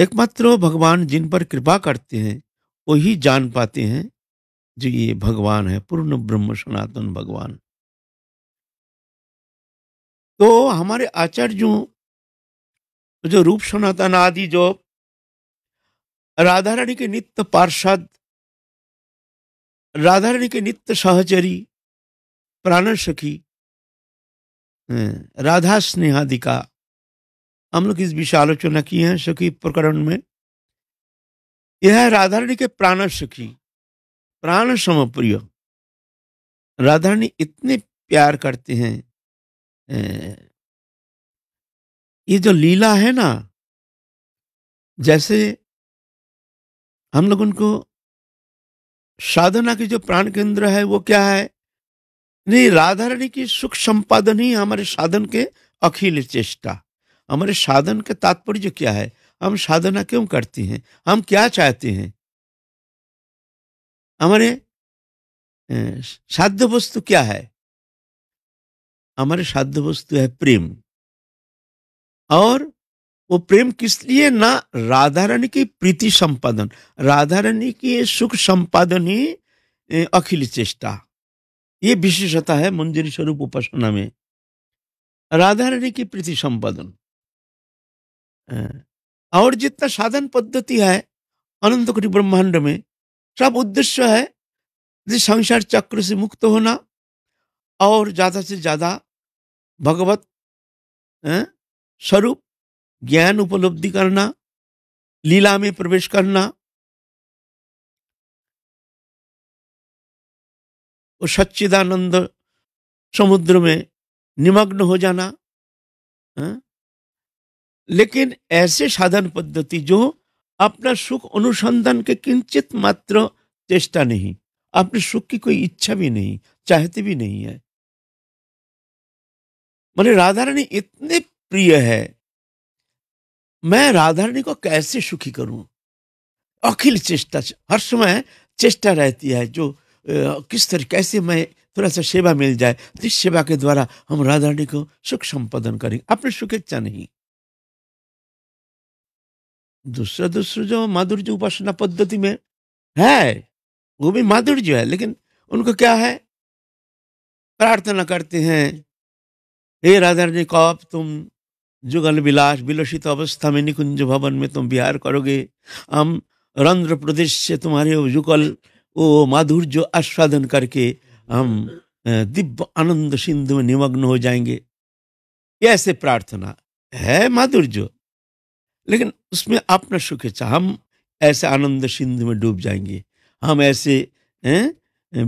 एकमात्र भगवान जिन पर कृपा करते हैं वही जान पाते हैं जो ये भगवान है पूर्ण ब्रह्म सनातन भगवान तो हमारे आचार्यों जो रूप सनातन आदि जो राधा रानी के नित्य पार्षद राधा रानी के नित्य सहचरी प्राण सखी राधा स्नेहादिका हम लोग इस विषय आलोचना की है सखी प्रकरण में यह है राधारणी के प्राण सखी प्राण समप्रिय राधारणी इतने प्यार करते हैं ये जो लीला है ना जैसे हम लोग उनको साधना की जो प्राण केंद्र है वो क्या है नहीं राधारणी की सुख संपादन ही हमारे साधन के अखिल चेष्टा हमारे साधन का तात्पर्य क्या है हम साधना क्यों करते हैं हम क्या चाहते हैं हमारे साध्य वस्तु क्या है हमारे साध्य वस्तु है प्रेम और वो प्रेम किस लिए ना राधा रानी की प्रीति संपादन राधा रानी की सुख संपादन ही अखिल चेष्टा ये विशेषता है मंदिर स्वरूप उपासना में राधा रानी की प्रीति संपादन और जितना साधन पद्धति है अनंत कोटि ब्रह्मांड में सब उद्देश्य है जिस संसार चक्र से मुक्त होना और ज्यादा से ज्यादा भगवत स्वरूप ज्ञान उपलब्धि करना लीला में प्रवेश करना और सच्चिदानंद समुद्र में निमग्न हो जाना लेकिन ऐसे साधन पद्धति जो अपना सुख अनुसंधान के किंचित मात्र चेष्टा नहीं अपने सुख की कोई इच्छा भी नहीं चाहते भी नहीं है मैंने राधारणी इतने प्रिय है मैं राधारणी को कैसे सुखी करूं अखिल चेष्टा हर समय चेष्टा रहती है जो किस तरह कैसे मैं थोड़ा सा सेवा मिल जाए तो इस सेवा के द्वारा हम राधारणी को सुख संपादन करेंगे अपने सुख इच्छा नहीं दूसरा दूसरा जो माधुर्य उपासना पद्धति में है वो भी माधुर्य है लेकिन उनको क्या है प्रार्थना करते हैं हे राधा रानी कौप तुम जुगल विलास विलसित अवस्था में निकुंज भवन में तुम बिहार करोगे हम रंध्र प्रदेश से तुम्हारे जुगल वो माधुर्य आस्वादन करके हम दिव्य आनंद सिंधु में निमग्न हो जाएंगे ऐसे प्रार्थना है माधुर्य लेकिन उसमें अपना सुख है हम ऐसे आनंद सिंधु में डूब जाएंगे हम ऐसे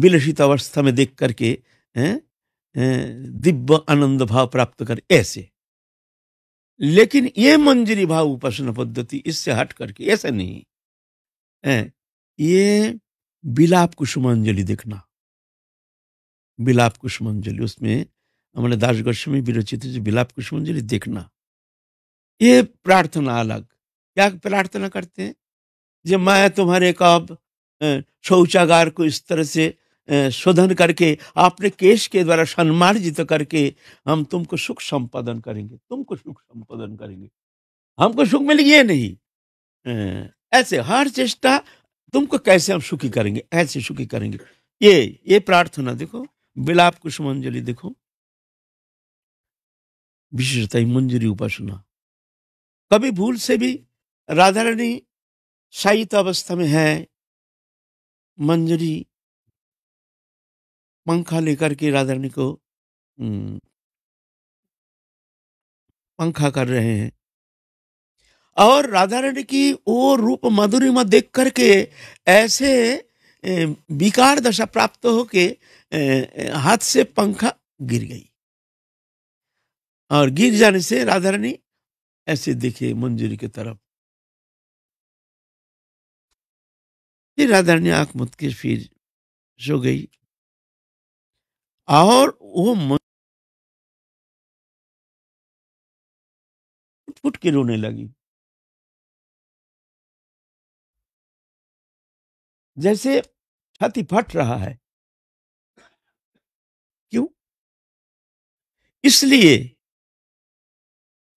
विलसित अवस्था में देख करके दिव्य आनंद भाव प्राप्त कर ऐसे लेकिन ये मंजरी भाव उपासना पद्धति इससे हट करके ऐसा नहीं है ये बिलाप कुसुमांजलि देखना बिलाप कुसुमांजलि उसमें हमारे दास गोस्वामी विरचित बिलाप कुसुमांजलि देखना ये प्रार्थना अलग क्या प्रार्थना करते हैं जब मैं तुम्हारे कब शौचागार को इस तरह से शोधन करके आपने केश के द्वारा सम्मार्जित करके हम तुमको सुख संपादन करेंगे तुमको सुख संपादन करेंगे हमको सुख मिले ये नहीं ऐसे हर चेष्टा तुमको कैसे हम सुखी करेंगे ऐसे सुखी करेंगे ये ये प्रार्थना देखो बिलाप कुसुमांजलि देखो विशेषता मंजरी उपासना कभी भूल से भी राधा रानी शायित अवस्था में है मंजरी पंखा लेकर के राधा रानी को हम्म, पंखा कर रहे हैं और राधा रानी की वो रूप मधुरी में देख करके ऐसे विकार दशा प्राप्त होके हाथ से पंखा गिर गई और गिर जाने से राधा रानी ऐसे देखे मंजूरी की तरफ फिर राधा आंख मुद के फिर सो गई और वो फुट के रोने लगी जैसे छाती फट रहा है क्यों इसलिए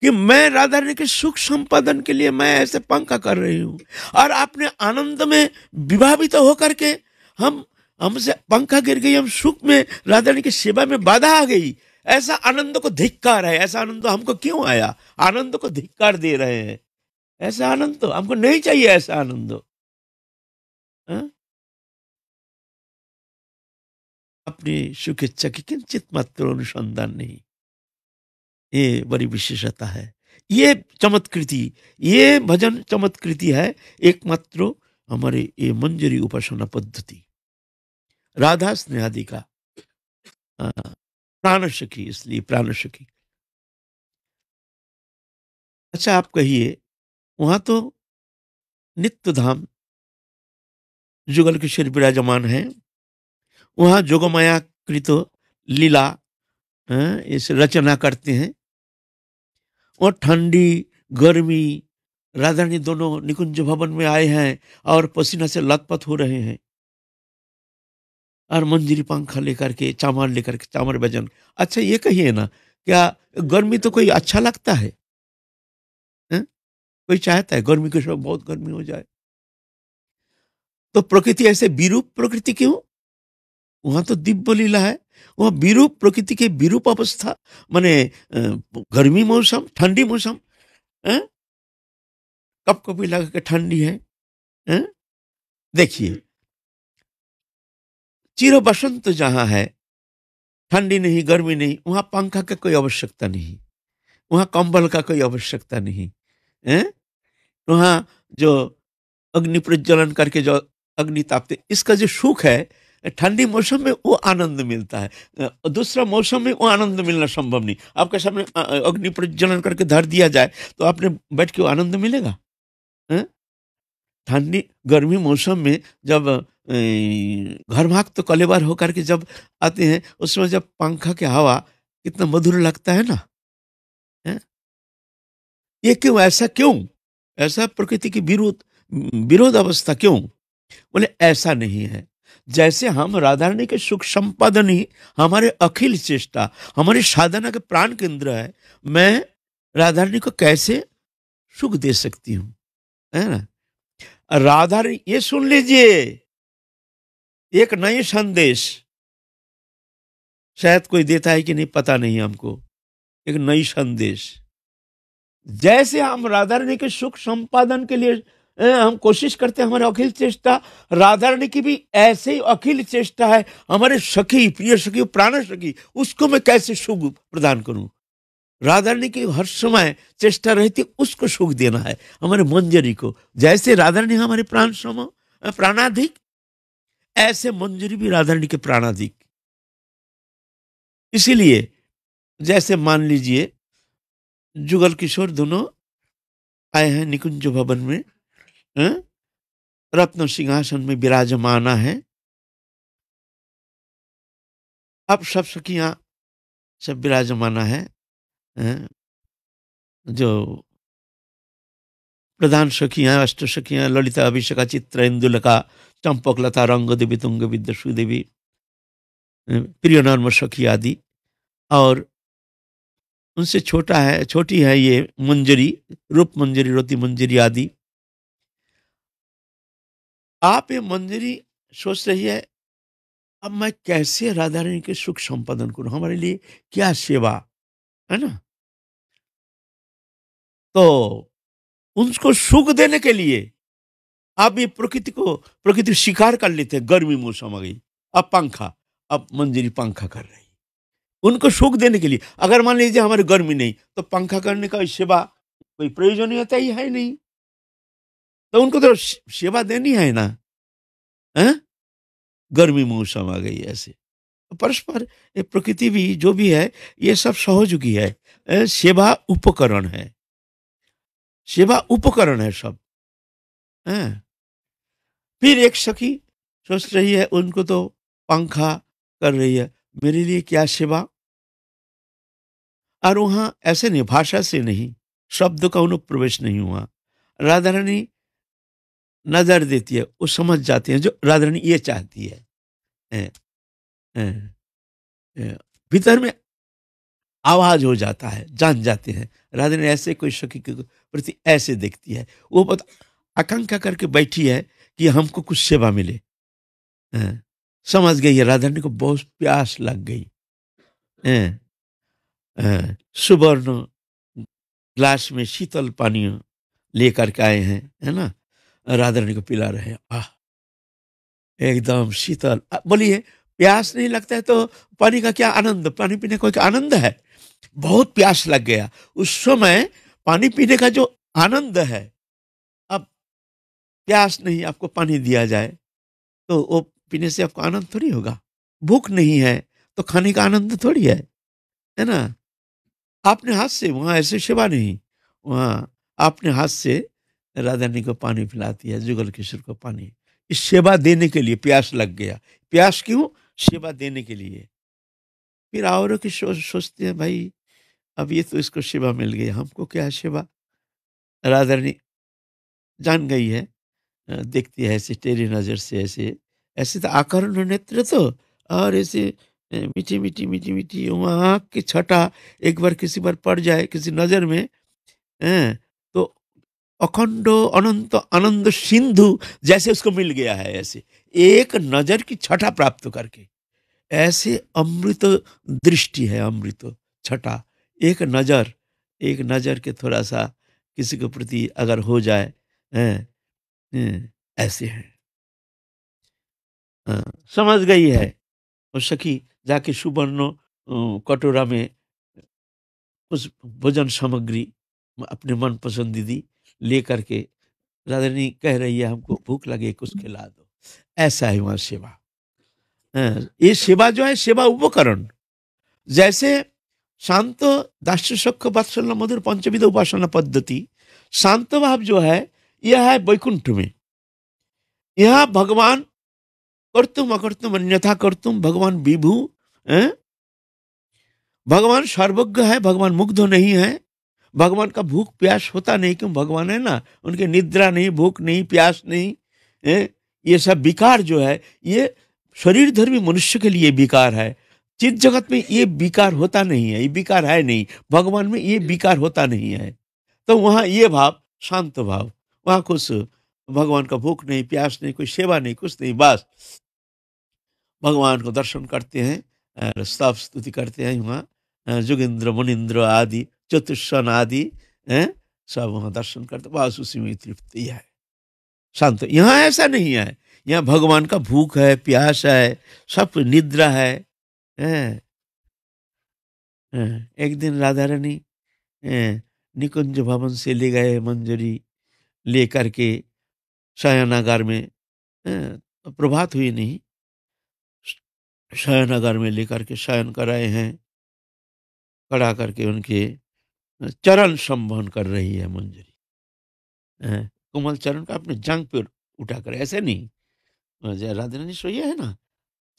कि मैं राधा रानी के सुख संपादन के लिए मैं ऐसे पंखा कर रही हूं और आपने आनंद में विभावित तो होकर के हम हमसे पंखा गिर गई हम सुख में राधा रानी की सेवा में बाधा आ गई ऐसा आनंद को धिक्कार है ऐसा आनंद हमको क्यों आया आनंद को धिक्कार दे रहे हैं ऐसा आनंद तो हमको नहीं चाहिए ऐसा आनंद हाँ? अपनी सुख इच्छा की किंचित मात्र अनुसंधान नहीं ये बड़ी विशेषता है ये चमत्कृति ये भजन चमत्कृति है एकमात्र हमारे ये मंजरी उपासना पद्धति राधा स्नेहादि का प्राण सखी इसलिए प्राण सखी अच्छा आप कहिए वहां तो नित्य धाम जुगल किशोर विराजमान है वहां जोगमाया कृत लीला इस रचना करते हैं और ठंडी गर्मी राजधानी दोनों निकुंज भवन में आए हैं और पसीना से लतपथ हो रहे हैं और मंजरी पंखा लेकर के चामर लेकर के चामर भजन अच्छा ये कहिए ना क्या गर्मी तो कोई अच्छा लगता है हैं कोई चाहता है गर्मी के समय बहुत गर्मी हो जाए तो प्रकृति ऐसे विरूप प्रकृति क्यों वहां तो दिव्य लीला है वह विरूप प्रकृति के विरूप अवस्था माने गर्मी मौसम ठंडी मौसम कप कपी लगा के ठंडी है देखिए चिर बसंत जहां है ठंडी नहीं गर्मी नहीं वहां पंखा का कोई आवश्यकता नहीं वहां कंबल का कोई आवश्यकता नहीं है जो अग्नि प्रज्वलन करके जो अग्नि तापते इसका जो सुख है ठंडी मौसम में वो आनंद मिलता है दूसरा मौसम में वो आनंद मिलना संभव नहीं आपके सामने अग्नि प्रज्वलन करके धर दिया जाए तो आपने बैठ के आनंद मिलेगा ठंडी गर्मी मौसम में जब घर भाग तो कलेबार होकर के जब आते हैं उसमें जब पंखा की हवा कितना मधुर लगता है ना ये क्यों ऐसा क्यों ऐसा प्रकृति की विरोध विरोध अवस्था क्यों बोले ऐसा नहीं है जैसे हम राधा रानी के सुख संपादन ही हमारे अखिल चेष्टा हमारी साधना के प्राण केंद्र है मैं राधा रानी को कैसे सुख दे सकती हूं है ना राधा ये सुन लीजिए एक नए संदेश शायद कोई देता है कि नहीं पता नहीं हमको एक नई संदेश जैसे हम राधा रानी के सुख संपादन के लिए हम कोशिश करते हैं हमारे अखिल चेष्टा राधा रानी की भी ऐसे ही अखिल चेष्टा है हमारे सखी प्रिय सखी प्राण सखी उसको मैं कैसे सुख प्रदान करूं राधा रानी की हर समय चेष्टा रहती उसको सुख देना है हमारे मंजरी को जैसे राधा रानी हमारे प्राण सम प्राणाधिक ऐसे मंजरी भी राधा रानी के प्राणाधिक इसीलिए जैसे मान लीजिए जुगल किशोर दोनों आए हैं निकुंज भवन में रत्न सिंहासन में विराजमाना है अब सब सखियाँ सब विराजमाना है जो प्रधान सखियाँ अष्ट सखियाँ ललिता अभिषेका चित्र इंदुलका चंपकलता रंग देवी तुंग विद्या देवी प्रिय नर्म सखी आदि और उनसे छोटा है छोटी है ये मंजरी रूप मंजरी रोती मंजरी आदि आप ये मंजरी सोच रही है अब मैं कैसे राधा रानी के सुख संपादन करूं हमारे लिए क्या सेवा है ना तो उनको सुख देने के लिए आप ये प्रकृति को प्रकृति शिकार कर लेते हैं गर्मी मौसम आ गई अब पंखा अब मंजरी पंखा कर रही उनको सुख देने के लिए अगर मान लीजिए हमारी गर्मी नहीं तो पंखा करने का सेवा कोई होता ही है नहीं तो उनको तो सेवा देनी है ना है? गर्मी मौसम आ गई ऐसे तो परस्पर ये प्रकृति भी जो भी है ये सब सहयोगी है सेवा उपकरण है सेवा उपकरण है सब है? फिर एक सखी सोच रही है उनको तो पंखा कर रही है मेरे लिए क्या सेवा और वहां ऐसे नहीं भाषा से नहीं शब्द का उन्हें प्रवेश नहीं हुआ राधा रानी नज़र देती है वो समझ जाते हैं जो राधारणी ये चाहती है भीतर में आवाज हो जाता है जान जाते हैं राधारणी ऐसे कोई शकी के प्रति ऐसे देखती है वो पता आकांक्षा करके बैठी है कि हमको कुछ सेवा मिले समझ गई है राधारणी को बहुत प्यास लग गई सुवर्ण ग्लास में शीतल पानी लेकर के आए हैं है ना राधा रानी को पिला रहे हैं आह एकदम शीतल बोलिए प्यास नहीं लगता है तो पानी का क्या आनंद पानी पीने का एक आनंद है बहुत प्यास लग गया उस समय पानी पीने का जो आनंद है अब प्यास नहीं आपको पानी दिया जाए तो वो पीने से आपको आनंद थोड़ी होगा भूख नहीं है तो खाने का आनंद थोड़ी है है ना आपने हाथ से वहाँ ऐसे सेवा नहीं वहाँ आपने हाथ से राधा रानी को पानी पिलाती है जुगल किशोर को पानी इस सेवा देने के लिए प्यास लग गया प्यास क्यों सेवा देने के लिए फिर और की सो, सोचते हैं भाई अब ये तो इसको सेवा मिल गई हमको क्या है सेवा राधा रानी जान गई है देखती है ऐसे टेरी नज़र से ऐसे ऐसे तो आकर्ण नेत्र तो और ऐसे मीठी मीठी मीठी मीठी वहाँ की छटा एक बार किसी बार पड़ जाए किसी नज़र में अखंड अनंत आनंद सिंधु जैसे उसको मिल गया है ऐसे एक नजर की छठा प्राप्त करके ऐसे अमृत दृष्टि है अमृत छठा एक नज़र एक नज़र के थोड़ा सा किसी के प्रति अगर हो जाए हैं, ऐसे हैं हाँ, समझ गई है और सखी जाके सुवर्ण कटोरा में कुछ भोजन सामग्री अपने मन पसंदीदी लेकर के राधानी कह रही है हमको भूख लगे कुछ खिला दो ऐसा है वहाँ सेवा ये सेवा जो है सेवा उपकरण जैसे शांत दास्य सख्य वात्सल्य मधुर पंचविध उपासना पद्धति शांत भाव जो है यह है वैकुंठ में यह भगवान करतुम अकर्तुम अन्यथा करतुम भगवान विभू भगवान सर्वज्ञ है भगवान मुग्ध नहीं है भगवान का भूख प्यास होता नहीं क्यों भगवान है ना उनकी निद्रा नहीं भूख नहीं प्यास नहीं है? ये सब विकार जो है ये शरीर धर्मी मनुष्य के लिए विकार है चित जगत में ये विकार होता नहीं है ये विकार है नहीं भगवान में ये विकार होता नहीं है तो वहाँ ये भाव शांत भाव वहाँ कुछ भगवान का भूख नहीं प्यास नहीं कोई सेवा नहीं कुछ नहीं बस भगवान को दर्शन करते हैं स्तुति करते हैं वहाँ जोगिंद्र मुनिंद्र आदि चतुष्वन आदि सब वहाँ दर्शन करते बस उसी में तृप्ति है शांत यहाँ ऐसा नहीं है यहाँ भगवान का भूख है प्यास है सब निद्रा है एक दिन राधा रानी निकुंज भवन से ले गए मंजरी ले करके शयनागार में तो प्रभात हुई नहीं शयनागार में लेकर के शयन कराए हैं करा करके उनके चरण संभवन कर रही है मंजरी कोमल चरण का अपने जंग पे उठा कर ऐसे नहीं राधा रानी सोइए है ना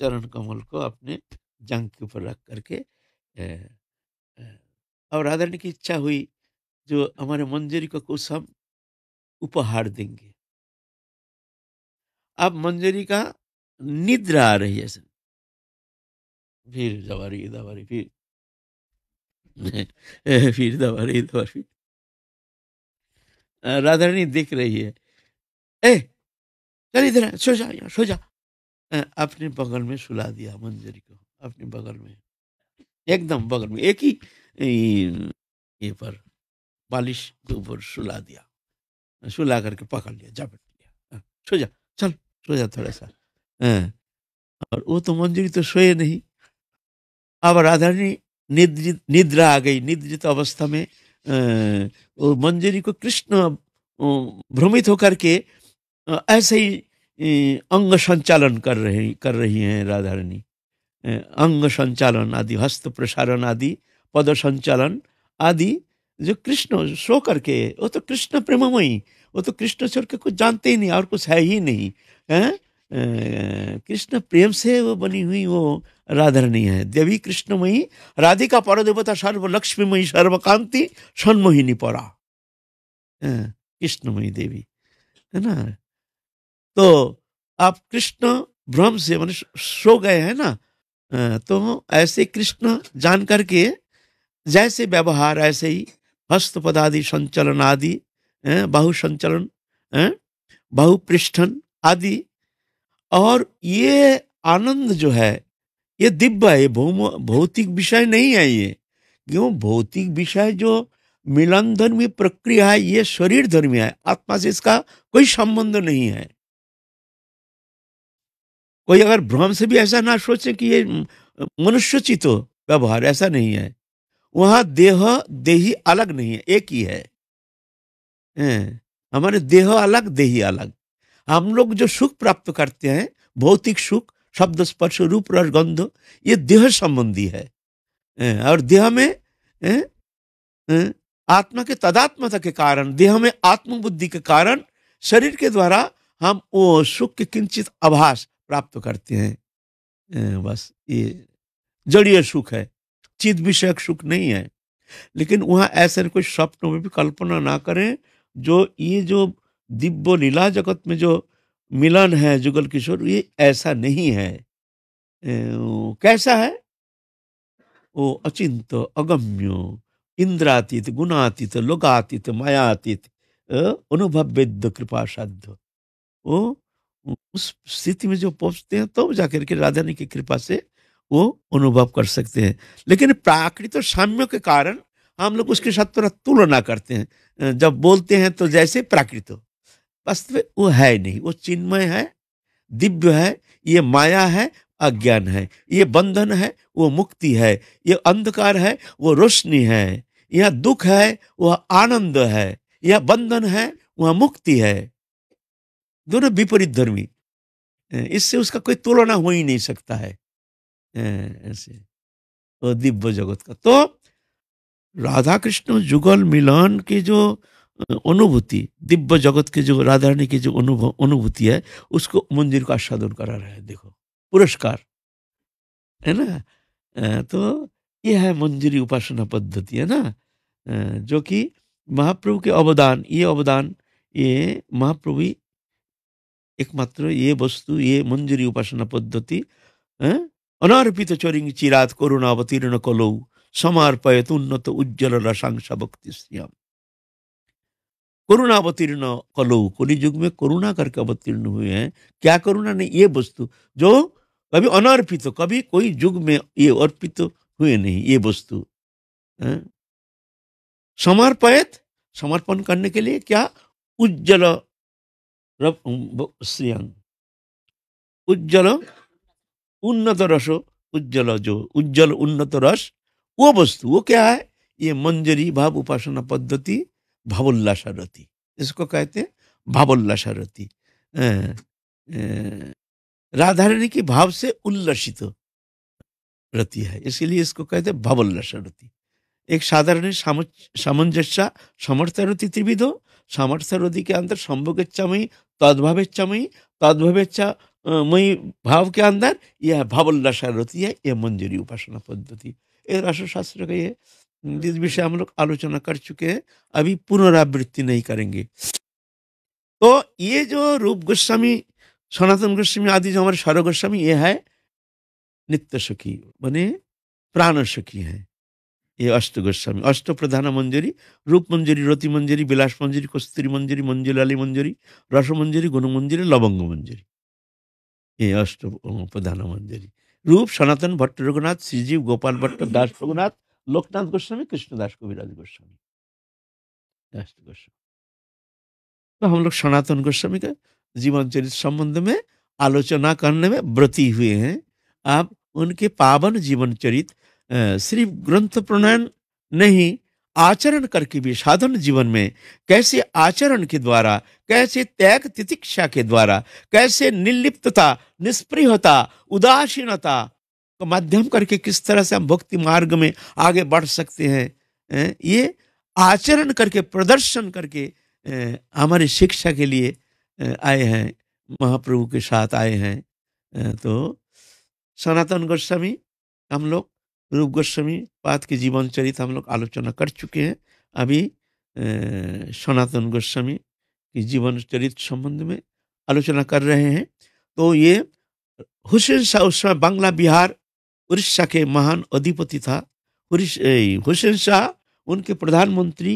चरण कमल को अपने जंग के ऊपर रख करके और राधा रानी की इच्छा हुई जो हमारे मंजरी को कुछ हम उपहार देंगे अब मंजरी का निद्रा आ रही है सर फिर जवारी दवारी फिर फिर दबा तो रही दबा तो फिर राधारणी दिख रही है ए चल इधर सो जा यहाँ सो जा अपने बगल में सुला दिया मंजरी को अपने बगल में एकदम बगल में एक ही ये पर बालिश के ऊपर सुला दिया सुला करके पकड़ लिया झपट लिया सो जा चल सो जा थोड़ा सा और वो तो मंजरी तो सोए नहीं अब राधारणी निद्रित निद्रा आ गई निद्रित अवस्था में मंजरी को कृष्ण भ्रमित होकर के ऐसे ही अंग संचालन कर रहे कर रही हैं राधा रानी अंग संचालन आदि हस्त प्रसारण आदि पद संचालन आदि जो कृष्ण शो करके वो तो कृष्ण प्रेममयी वो तो कृष्ण छोड़ के कुछ जानते ही नहीं और कुछ है ही नहीं है कृष्ण प्रेम से वो बनी हुई वो राधारणी है देवी कृष्णमयी राधिका पर देवता सर्व लक्ष्मीमयी सर्वकांति सन्मोहिनी परा कृष्णमयी देवी है ना तो आप कृष्ण भ्रम से मान सो गए हैं ना तो ऐसे कृष्ण जान करके जैसे व्यवहार ऐसे ही हस्त पदादि संचलन आदि बाहु संचलन बाहु पृष्ठन आदि और ये आनंद जो है ये दिव्य है ये भौतिक विषय नहीं है ये क्यों भौतिक विषय जो मिलन धर्मी प्रक्रिया है ये शरीर धर्मी है आत्मा से इसका कोई संबंध नहीं है कोई अगर भ्रम से भी ऐसा ना सोचे कि ये मनुष्यचित व्यवहार ऐसा नहीं है वहां देह देही अलग नहीं है एक ही है हमारे देह अलग देही अलग हम लोग जो सुख प्राप्त करते हैं भौतिक सुख शब्द स्पर्श रूप रस गंध ये देह संबंधी है और देह में आत्मा के तदात्मता के कारण देह में आत्मबुद्धि के कारण शरीर के द्वारा हम वो सुख के किंचित आभास प्राप्त करते हैं बस ये जड़ीय सुख है चित विषयक सुख नहीं है लेकिन वहाँ ऐसे कोई स्वप्न में भी कल्पना ना करें जो ये जो दिव्य लीला जगत में जो मिलन है जुगल किशोर ये ऐसा नहीं है कैसा है वो अचिंत अगम्यो इंद्रातीत गुणातीत लोगातीत मायातीत अनुभव वेद कृपा साध वो उस स्थिति में जो पहुंचते हैं तो जाकर के राधा रानी की कृपा से वो अनुभव कर सकते हैं लेकिन प्राकृत तो साम्य के कारण हम लोग उसके साथ थोड़ा तुलना करते हैं जब बोलते हैं तो जैसे प्राकृतिक वास्तव में वो है नहीं वो चिन्मय है दिव्य है ये माया है अज्ञान है ये बंधन है वो मुक्ति है ये अंधकार है वो रोशनी है यह दुख है वह आनंद है यह बंधन है वह मुक्ति है दोनों विपरीत धर्मी इससे उसका कोई तुलना हो ही नहीं सकता है ऐसे दिव्य जगत का तो राधा कृष्ण जुगल मिलन के जो अनुभूति दिव्य जगत के जो राधा रानी की जो अनुभव अनुभूति है उसको मंदिर को आस्वादन करा रहा है देखो पुरस्कार है ना तो ये है मंजरी उपासना पद्धति है ना जो कि महाप्रभु के अवदान ये अवदान ये महाप्रभु एकमात्र ये वस्तु ये मंजरी उपासना पद्धति অনার্পিত চরিং চিরাত করুণা অবতীর্ণ কলৌ সমার্পয়ত উন্নত উজ্জ্বল রসাংসা ভক্তি শ্রিয়াম करुणा अवतीर्ण कलो युग में करुणा करके अवतीर्ण हुए हैं क्या करुणा नहीं ये वस्तु जो कभी अनर्पित कभी कोई युग में ये अर्पित हुए नहीं ये वस्तु समर्पित समर्पण करने के लिए क्या उज्जवल श्रियांग उज्जवल उन्नत रस उज्जवल जो उज्जवल उन्नत रस वो वस्तु वो क्या है ये मंजरी भाव उपासना पद्धति भावुल्ला शारथी इसको कहते हैं भावुल्ला शारथी राधा रानी के भाव से उल्लसित रति है इसीलिए इसको कहते हैं भावोल्लासा रति एक साधारण सामंजस्य समर्थ रति त्रिविध सामर्थ्य रति के अंदर संभोगेच्छामयी तद्भावेच्छामयी तद्भवेच्छा मई भाव के अंदर यह भावोल्लासा रति है यह मंजूरी उपासना पद्धति ये राष्ट्रशास्त्र का ये जिस विषय हम लोग आलोचना कर चुके हैं अभी पुनरावृत्ति नहीं करेंगे तो ये जो रूप गोस्वामी सनातन गोस्वामी आदि जो हमारे सौरव गोस्वामी ये है नित्य सुखी बने प्राण सुखी है ये अष्ट गोस्वामी अष्ट प्रधान मंजूरी रूप मंजूरी रति मंजूरी विलास मंजरी कस्तूरी मंजूरी मंजुलाली मंजूरी रस मंजूरी गुण मंजरी लवंग मंजूरी ये अष्ट प्रधान मंजरी रूप सनातन भट्ट रघुनाथ श्रीजीव गोपाल भट्ट दास रघुनाथ लोकनाथ गोस्वामी कृष्णदास कविराज गोस्वामी तो हम लोग सनातन गोस्वामी के जीवन चरित संबंध में आलोचना करने में व्रती हुए हैं आप उनके पावन जीवन चरित सिर्फ ग्रंथ प्रणयन नहीं आचरण करके भी साधन जीवन में कैसे आचरण के द्वारा कैसे त्याग तितिक्षा के द्वारा कैसे निर्लिप्तता निष्प्रियता उदासीनता को माध्यम करके किस तरह से हम भक्ति मार्ग में आगे बढ़ सकते हैं ये आचरण करके प्रदर्शन करके हमारे शिक्षा के लिए आए हैं महाप्रभु के साथ आए हैं तो सनातन गोस्वामी हम लोग रूप गोस्वामी पाद के जीवन चरित्र हम लोग आलोचना कर चुके हैं अभी सनातन गोस्वामी की जीवन चरित्र संबंध में आलोचना कर रहे हैं तो ये हुसैन शाह उस समय बांग्ला बिहार उड़ीसा के महान अधिपति था हुसैन शाह उनके प्रधानमंत्री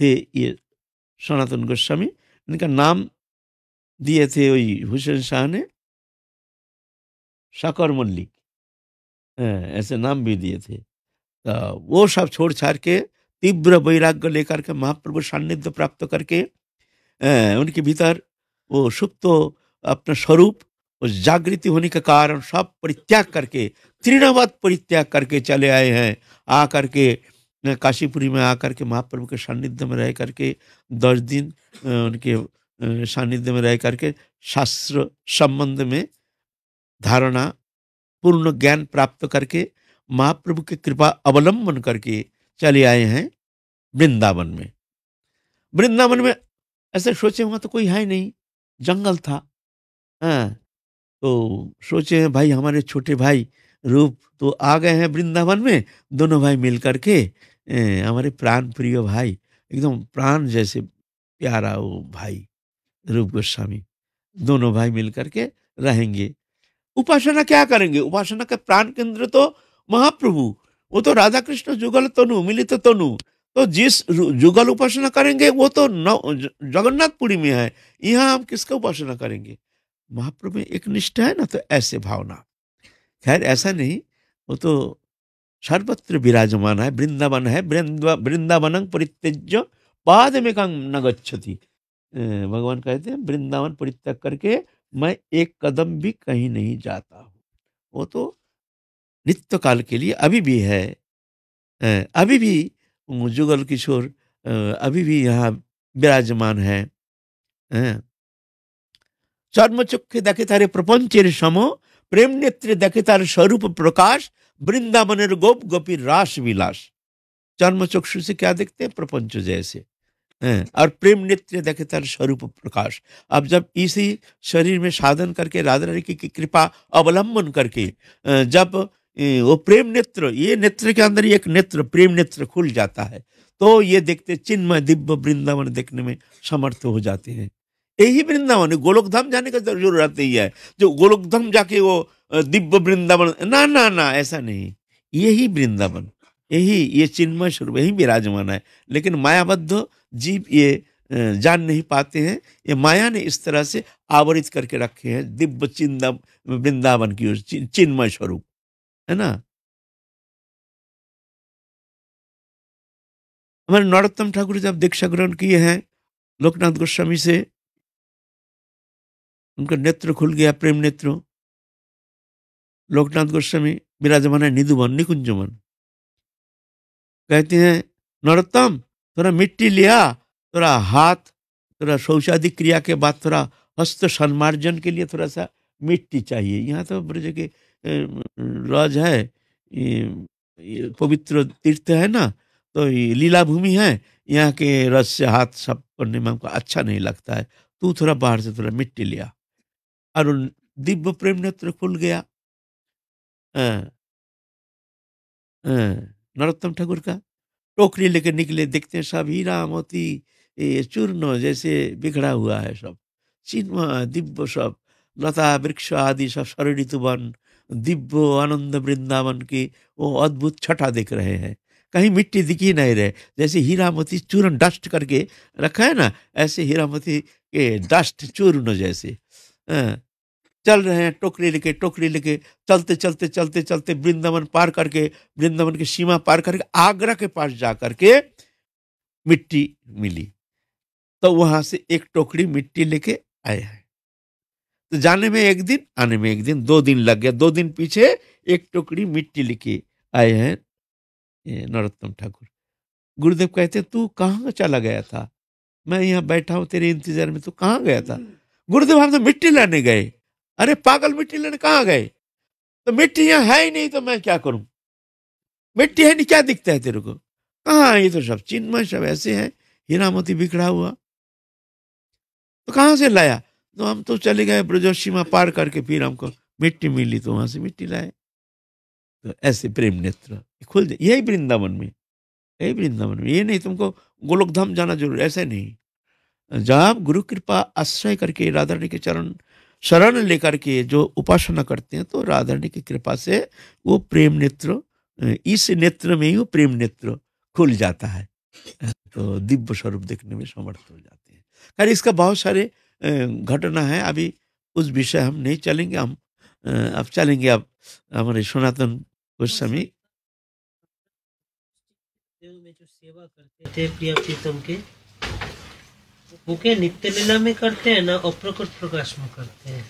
थे ये सनातन गोस्वामी इनका नाम दिए थे वही हुसैन शाह ने शकर मल्लिक ऐसे नाम भी दिए थे तो वो सब छोड़ छाड़ के तीव्र वैराग्य लेकर के महाप्रभु सान्निध्य प्राप्त करके उनके भीतर वो सुप्त अपना स्वरूप उस जागृति होने के कारण सब परित्याग करके तृणवत परित्याग करके चले आए हैं आ करके काशीपुरी में आकर के महाप्रभु के सान्निध्य में रह करके दस दिन उनके सान्निध्य में रह करके शास्त्र संबंध में धारणा पूर्ण ज्ञान प्राप्त करके महाप्रभु की कृपा अवलंबन करके चले आए हैं वृंदावन में वृंदावन में ऐसे सोचे हुआ तो कोई है नहीं जंगल था हाँ तो सोचे हैं भाई हमारे छोटे भाई रूप तो आ गए हैं वृंदावन में दोनों भाई मिल करके हमारे प्राण प्रिय भाई एकदम प्राण जैसे प्यारा वो भाई रूप गोस्वामी दोनों भाई मिल करके रहेंगे उपासना क्या करेंगे उपासना का प्राण केंद्र तो महाप्रभु वो तो राधा कृष्ण जुगल तनु मिलित तनु तो जिस जुगल उपासना करेंगे वो तो नौ जगन्नाथपुरी में है यहाँ हम किसका उपासना करेंगे महाप्रभु में एक निष्ठा है ना तो ऐसे भावना खैर ऐसा नहीं वो तो सर्वत्र विराजमान है वृंदावन है वृंदावन परित्यज बाद में कंग न गच्छति भगवान कहते हैं वृंदावन परित्याग करके मैं एक कदम भी कहीं नहीं जाता हूँ वो तो नित्य काल के लिए अभी भी है अभी भी जुगल किशोर अभी भी यहाँ विराजमान है चर्मचक्षे देखे तारे প্রপঞ্চের सम प्रेम नेत्रे देखे तार स्वरूप प्रकाश वृंदावन गोप गोपी रास विलास चर्म चक्षु से क्या देखते हैं प्रपंच जैसे और प्रेम नेत्र देखे तार स्वरूप प्रकाश अब जब इसी शरीर में साधन करके राधा रानी की कृपा अवलंबन करके जब वो प्रेम नेत्र ये नेत्र के अंदर एक नेत्र प्रेम नेत्र खुल जाता है तो ये देखते चिन्मय दिव्य वृंदावन देखने में समर्थ हो जाते हैं यही वृंदावन है गोलोकधाम जाने का जरूरत ही है जो गोलोकधाम जाके वो दिव्य वृंदावन ना ना ना ऐसा नहीं यही वृंदावन यही ये चिन्मय स्वरूप यही विराजमान है लेकिन मायाबद्ध जीव ये जान नहीं पाते हैं ये माया ने इस तरह से आवरित करके रखे हैं दिव्य चिंदा वृंदावन की चिन्मय स्वरूप है ना हमारे नरोत्तम ठाकुर जब दीक्षा ग्रहण किए हैं लोकनाथ गोस्वामी से उनका नेत्र खुल गया प्रेम नेत्र लोकनाथ गोस्वामी विराजमान है निधुवन निकुंजमन कहते हैं नरोत्तम थोड़ा मिट्टी लिया थोड़ा हाथ थोड़ा शौचादि क्रिया के बाद थोड़ा हस्त सन्मार्जन के लिए थोड़ा सा मिट्टी चाहिए यहाँ तो ब्रज के राज है पवित्र तीर्थ है ना तो लीला भूमि है यहाँ के रस से हाथ सब करने में हमको अच्छा नहीं लगता है तू थोड़ा बाहर से थोड़ा मिट्टी लिया और दिव्य प्रेम नेत्र खुल गया नरोत्तम ठाकुर का टोकरी लेकर निकले देखते हैं सब हीरा मोती चूर्ण जैसे बिगड़ा हुआ है सब चिन्मा दिव्य सब लता वृक्ष आदि सब सरणित वन दिव्य आनंद वृंदावन की वो अद्भुत छटा देख रहे हैं कहीं मिट्टी दिखी नहीं रहे जैसे हीरा मोती चूर्ण डस्ट करके रखा है ना ऐसे हीरा मोती के डस्ट चूर्ण जैसे चल रहे हैं टोकरी लेके टोकरी लेके चलते चलते चलते चलते वृंदावन पार करके वृंदावन की सीमा पार करके आगरा के पास जा करके मिट्टी मिली तो वहां से एक टोकरी मिट्टी लेके आए हैं तो जाने में एक दिन आने में एक दिन दो दिन लग गया दो दिन पीछे एक टोकरी मिट्टी लेके आए हैं नरोत्तम ठाकुर गुरुदेव कहते तू कहाँ चला गया था मैं यहाँ बैठा हूँ तेरे इंतजार में तू कहाँ गया था हम्म। गुरुदेव हम तो मिट्टी लाने गए अरे पागल मिट्टी लेने कहाँ गए तो मिट्टी यहाँ है ही नहीं तो मैं क्या करूं मिट्टी है नहीं क्या दिखता है तेरे को कहा ये तो सब चिन्मय सब ऐसे है हीरा मोती बिखरा हुआ तो कहाँ से लाया तो हम तो चले गए ब्रजोशीमा पार करके फिर हमको मिट्टी मिली तो वहां से मिट्टी लाए तो ऐसे प्रेम नेत्र खुल जाए यही वृंदावन में यही वृंदावन में ये नहीं तुमको गोलोकधाम जाना जरूर ऐसे नहीं जहाँ गुरु कृपा आश्रय करके राधा रानी के चरण शरण लेकर के जो उपासना करते हैं तो राधा रानी की कृपा से वो प्रेम नेत्र इस नेत्र में ही वो प्रेम नेत्र खुल जाता है तो दिव्य स्वरूप देखने में समर्थ हो जाते हैं खैर इसका बहुत सारे घटना है अभी उस विषय हम नहीं चलेंगे हम अब चलेंगे अब हमारे सनातन गोस्वामी हाँ, सेवा करते थे प्रिया प्रीतम के वो क्या नित्य लीला में करते हैं ना अप्रकृत प्रकाश में करते हैं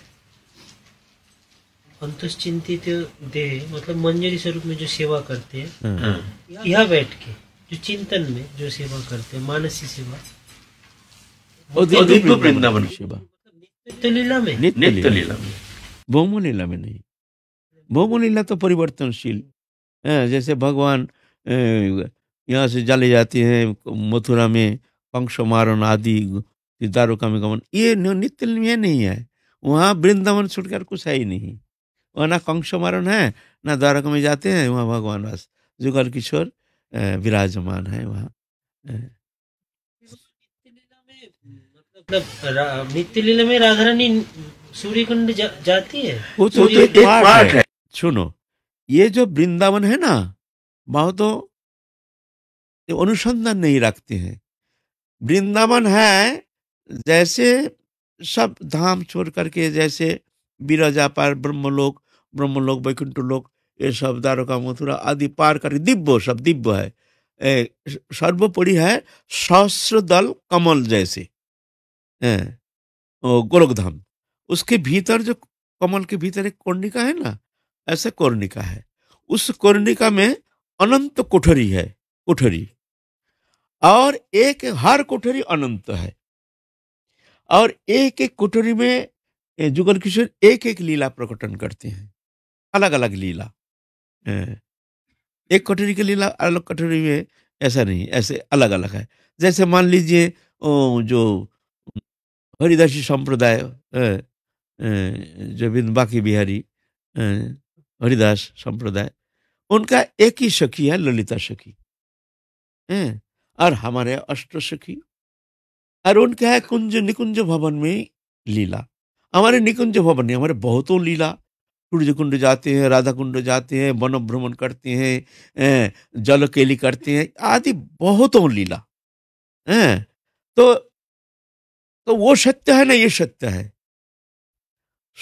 अंतचिंतित दे मतलब मंजरी स्वरूप में जो सेवा करते हैं हम्म। हाँ। यह बैठ के जो चिंतन में जो सेवा करते हैं मानसी सेवा वृंदावन सेवा नित्य लीला में नित्य लीला में भौम लीला में नहीं भौम लीला तो परिवर्तनशील हाँ, जैसे भगवान यहाँ से जाले जाते हैं मथुरा में मारन आदि सितारों का गमन ये नित्य ये नहीं है वहाँ वृंदावन छुटकर कुछ है ही नहीं वहाँ ना मारन है ना द्वारक में जाते हैं वहाँ भगवान वास जुगल किशोर विराजमान है वहाँ मतलब नित्य लीला में राधा रानी सूर्यकुंड जा, जाती है वो तो, एक पार्ट है सुनो ये जो वृंदावन है ना बहुत अनुसंधान नहीं रखते हैं वृंदावन है जैसे सब धाम छोड़ करके जैसे बीरजा पार ब्रह्मलोक ब्रह्मलोक वैकुंठ लोक ये सब द्वारका मथुरा आदि पार करके दिव्य सब दिव्य है सर्वोपरि है सहस्र दल कमल जैसे गोलकधाम उसके भीतर जो कमल के भीतर एक कोर्णिका है ना ऐसे कोर्णिका है उस कोर्णिका में अनंत कोठरी है कोठरी और एक हर कोठरी अनंत है और एक एक कोठरी में जुगल किशोर एक एक लीला प्रकटन करते हैं अलग अलग लीला एक कोठरी की लीला अलग कोठरी में ऐसा नहीं ऐसे अलग अलग है जैसे मान लीजिए जो हरिदासी संप्रदाय जो बिंद बाकी बिहारी हरिदास संप्रदाय उनका एक ही सखी है ललिता सखी और हमारे अष्ट सखी और उनका है कुंज निकुंज भवन में लीला हमारे निकुंज भवन में हमारे बहुतों लीला सूर्य कुंड जाते हैं राधा कुंड जाते हैं वन भ्रमण करते हैं जल केली करते हैं आदि बहुतों लीला है तो तो वो सत्य है ना ये सत्य है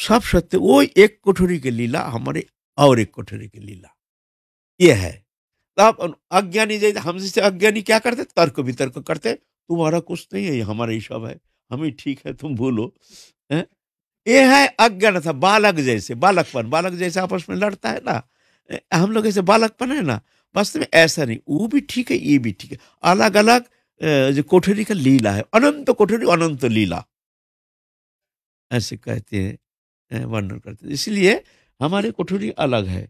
सब सत्य वो एक कोठरी की लीला हमारे और एक कोठरी की लीला ये है तब अज्ञानी जैसे हम जैसे अज्ञानी क्या करते तर्क वितर्क करते तुम्हारा कुछ नहीं है हमारा ही सब है हम ही ठीक है तुम भूलो ये है था बालक जैसे बालकपन बालक जैसे आपस में लड़ता है ना हम लोग ऐसे बालकपन है ना वास्तव में ऐसा नहीं वो भी ठीक है ये भी ठीक है अलग अलग जो कोठरी का लीला है अनंत कोठरी अनंत लीला ऐसे कहते हैं वर्णन करते हैं इसलिए हमारी कोठरी अलग है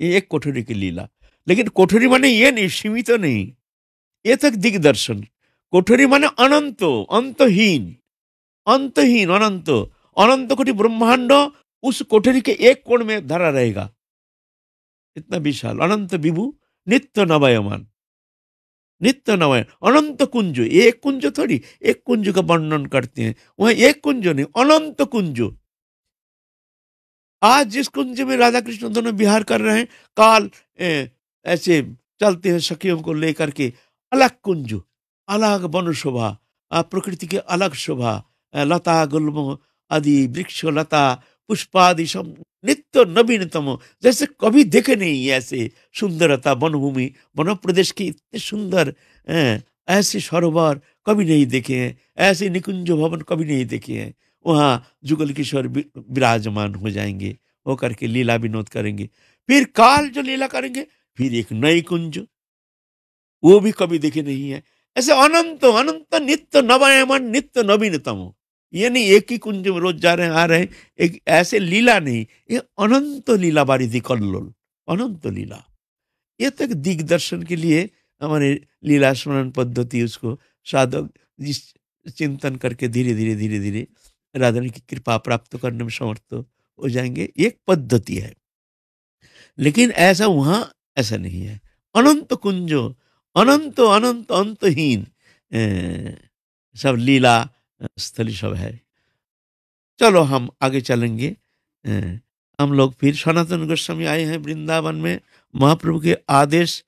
ये एक कोठरी की लीला लेकिन कोठरी माने ये नहीं सीमित तो नहीं ये तक दिग्दर्शन कोठरी माने अनंत अंतहीन अंतहीन अनंत अनंत कोटि ब्रह्मांड उस कोठरी के एक कोण में धरा रहेगा इतना विशाल अनंत विभु नित्य नवायमान नित्य नवाय अनंत कुंज एक कुंज थोड़ी एक कुंज का वर्णन करते हैं वह एक कुंज नहीं अनंत कुंज आज जिस कुंज में राधा कृष्ण दोनों बिहार कर रहे हैं काल ऐसे चलते हैं सखियों को लेकर के अलग कुंज अलग वन शोभा प्रकृति के अलग शोभा लता गुलम आदि वृक्ष लता पुष्पादि सब नित्य नवीनतम जैसे कभी देखे नहीं ऐसे सुंदरता वनभूमि वन प्रदेश की इतने सुंदर ऐसे सरोवर कभी नहीं देखे हैं ऐसे निकुंज भवन कभी नहीं देखे हैं वहाँ जुगल किशोर विराजमान हो जाएंगे वो करके लीला विनोद करेंगे फिर काल जो लीला करेंगे फिर एक नई कुंज वो भी कभी देखे नहीं है ऐसे अनंत अनंत नित्य नवायमन नित्य नवीनतम ये नहीं एक ही कुंज में रोज जा रहे हैं आ रहे हैं एक ऐसे लीला नहीं ये अनंत लीला बारी थी कल्लोल अनंत लीला ये तो एक दिग्दर्शन के लिए हमारे लीला स्मरण पद्धति उसको साधक चिंतन करके धीरे धीरे धीरे धीरे राधा की कृपा प्राप्त करने में समर्थ हो जाएंगे एक पद्धति है लेकिन ऐसा वहाँ ऐसा नहीं है अनंत कुंजो अनंत अनंत अंतहीन सब लीला स्थली सब है चलो हम आगे चलेंगे हम लोग फिर सनातन गोस्वामी आए हैं वृंदावन में महाप्रभु के आदेश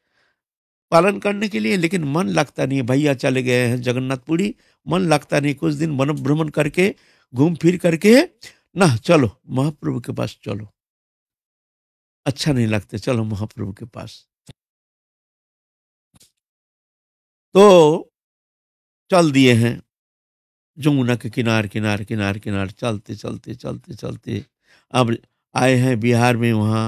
पालन करने के लिए लेकिन मन लगता नहीं भैया चले गए हैं जगन्नाथपुरी मन लगता नहीं कुछ दिन वन भ्रमण करके घूम फिर करके ना चलो महाप्रभु के पास चलो अच्छा नहीं लगता चलो महाप्रभु के पास तो चल दिए हैं जमुना के किनार किनार किनार किनार चलते चलते चलते चलते अब आए हैं बिहार में वहाँ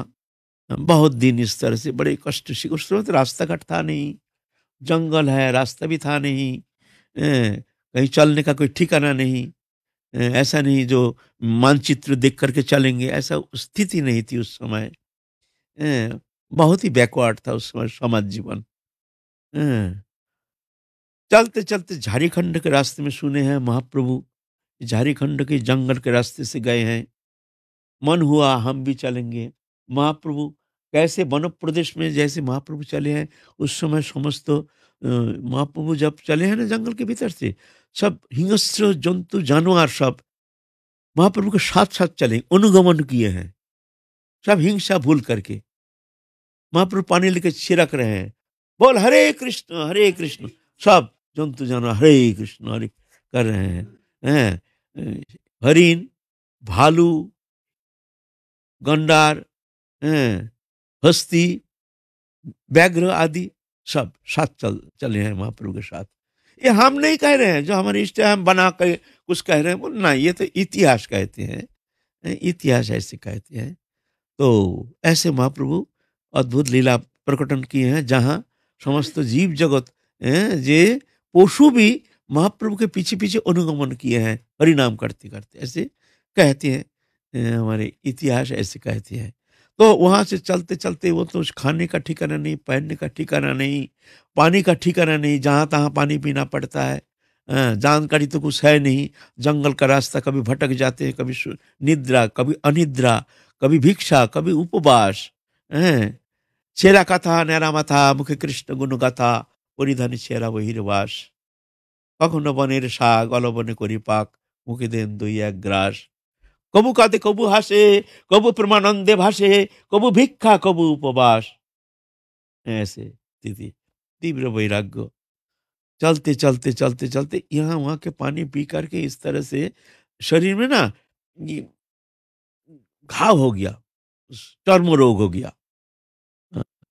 बहुत दिन इस तरह से बड़े कष्ट से उस समय तो रास्ता घट था नहीं जंगल है रास्ता भी था नहीं कहीं चलने का कोई ठिकाना नहीं ऐसा नहीं जो मानचित्र देख करके चलेंगे ऐसा स्थिति नहीं थी उस समय बहुत ही बैकवर्ड था उस समय समाज जीवन चलते चलते झारखंड के रास्ते में सुने हैं महाप्रभु झारखंड के जंगल के रास्ते से गए हैं मन हुआ हम भी चलेंगे महाप्रभु कैसे वन प्रदेश में जैसे महाप्रभु चले हैं उस समय समस्त महाप्रभु जब चले हैं ना जंगल के भीतर से सब হিংস্র जंतु जानवर सब महाप्रभु के साथ साथ चले अनुगमन किए हैं सब हिंसा भूल करके महाप्रभु पानी लेके छिड़क रहे हैं बोल हरे कृष्ण हरे कृष्ण सब जंतु जानवर हरे कृष्ण हरे कर रहे हैं हैं हरिन भालू गंडार हैं हस्ती व्याघ्र आदि सब साथ चल चले हैं महाप्रभु के साथ ये हम नहीं कह रहे हैं जो हमारे इष्ट हम बना कर कुछ कह रहे हैं बोल ना ये तो इतिहास कहते हैं इतिहास ऐसे कहते हैं तो ऐसे महाप्रभु अद्भुत लीला प्रकटन किए हैं जहाँ समस्त जीव जगत जे पशु भी महाप्रभु के पीछे पीछे अनुगमन किए हैं परिणाम करते करते ऐसे कहते हैं हमारे इतिहास ऐसे कहते हैं तो वहाँ से चलते चलते वो तो खाने का ठिकाना नहीं पहनने का ठिकाना नहीं पानी का ठिकाना नहीं जहाँ तहाँ पानी पीना पड़ता है हाँ, जानकारी तो कुछ है नहीं जंगल का रास्ता कभी भटक जाते हैं कभी निद्रा कभी अनिद्रा कभी भिक्षा कभी उपवास हैं हाँ, चेरा का था माथा मुख्य मुखे कृष्ण गुण गाथा था चेरा সেরা বহির্বাস কখনো বনের শাক অলবনে করি পাক মুখে দেন দুই এক গ্রাস कबू काते कबू हासे कबू প্রমানন্দে भाषे कबू भिक्षा कबू उपवास ऐसे दीदी तीव्र वैराग्य चलते चलते चलते चलते यहाँ वहाँ के पानी पी करके इस तरह से शरीर में ना घाव हो गया चर्म रोग हो गया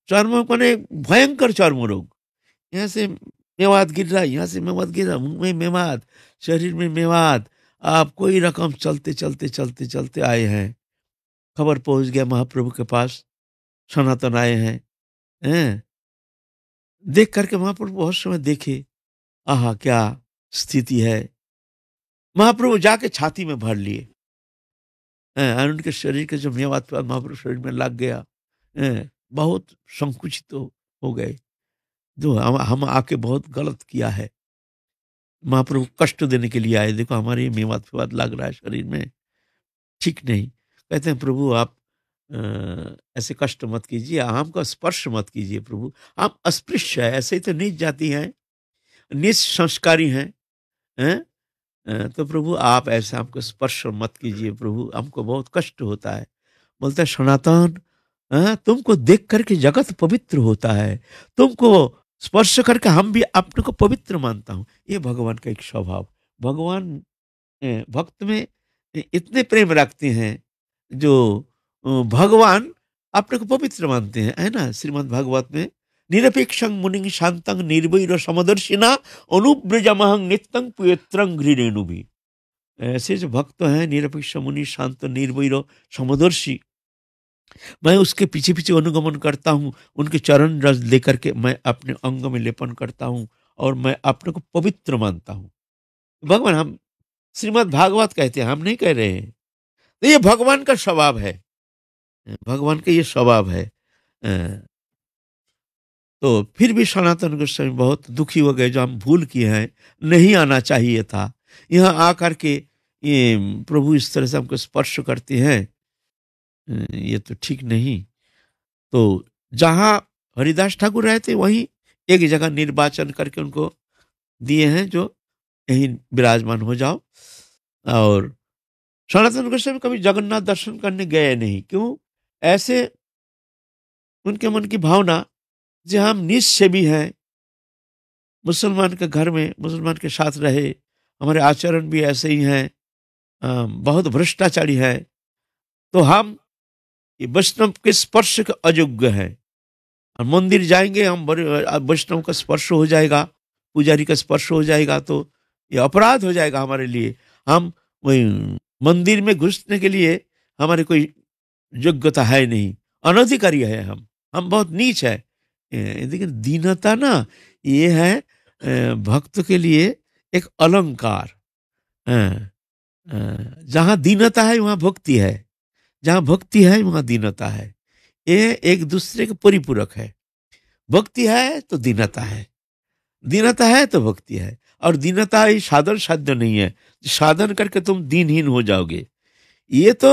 चर्म मैंने भयंकर चर्म रोग यहाँ से मेवाद गिर रहा है यहाँ से मेवाद गिर रहा मुंह में मेवाद शरीर में मेवात आप कोई रकम चलते चलते चलते चलते आए हैं खबर पहुंच गया महाप्रभु के पास सनातन आए हैं हैं देख करके महाप्रभु बहुत समय देखे आह क्या स्थिति है महाप्रभु जाके छाती में भर लिए और उनके शरीर के जो बाद महाप्रभु शरीर में लग गया बहुत संकुचित तो हो गए जो हम हम आके बहुत गलत किया है महाप्रभु कष्ट देने के लिए आए देखो हमारे ये मेवाद फेवाद लग रहा है शरीर में ठीक नहीं कहते हैं प्रभु आप आ, ऐसे कष्ट मत कीजिए आम का स्पर्श मत कीजिए प्रभु आप अस्पृश्य है ऐसे ही तो नीच जाति हैं नीच संस्कारी हैं हैं तो प्रभु आप ऐसे हमको स्पर्श मत कीजिए प्रभु हमको बहुत कष्ट होता है बोलते हैं सनातन तुमको देख करके जगत पवित्र होता है तुमको स्पर्श करके हम भी अपने को पवित्र मानता हूँ ये भगवान का एक स्वभाव भगवान भक्त में इतने प्रेम रखते हैं जो भगवान अपने को पवित्र मानते हैं है ना श्रीमद भागवत में निरपेक्ष मुनि शांतंग निर्वैर समदर्शिना अनुब्रजमहंग नित्यंग पुयत्रंग घृणेणु भी ऐसे जो भक्त हैं निरपेक्ष मुनि शांत निर्भय समदर्शी मैं उसके पीछे पीछे अनुगमन करता हूँ उनके चरण रस लेकर के मैं अपने अंग में लेपन करता हूँ और मैं अपने को पवित्र मानता हूँ भगवान हम श्रीमद भागवत कहते हैं हम नहीं कह रहे हैं तो ये भगवान का स्वभाव है भगवान का ये स्वभाव है तो फिर भी सनातन गोस्वामी बहुत दुखी हो गए जो हम भूल किए हैं नहीं आना चाहिए था यहाँ आकर के ये प्रभु इस तरह से हमको स्पर्श करते हैं ये तो ठीक नहीं तो जहाँ हरिदास ठाकुर रहते वहीं एक जगह निर्वाचन करके उनको दिए हैं जो यहीं विराजमान हो जाओ और सनातन गोस्वामी कभी जगन्नाथ दर्शन करने गए नहीं क्यों ऐसे उनके मन की भावना जो हम निज से भी हैं मुसलमान के घर में मुसलमान के साथ रहे हमारे आचरण भी ऐसे ही हैं बहुत भ्रष्टाचारी हैं तो हम ये वैष्णव के स्पर्श के अयोग्य है और मंदिर जाएंगे हम वैष्णव का स्पर्श हो जाएगा पुजारी का स्पर्श हो जाएगा तो ये अपराध हो जाएगा हमारे लिए हम वही मंदिर में घुसने के लिए हमारी कोई योग्यता है नहीं अनधिकारी है हम हम बहुत नीच है लेकिन दीनता ना ये है भक्त के लिए एक अलंकार जहाँ दीनता है वहाँ भक्ति है जहाँ भक्ति है वहाँ दीनता है ये एक दूसरे के परिपूरक है भक्ति है तो दीनता है दीनता है तो भक्ति है और दीनता ही साधन साध्य नहीं है साधन करके तुम दीनहीन हो जाओगे ये तो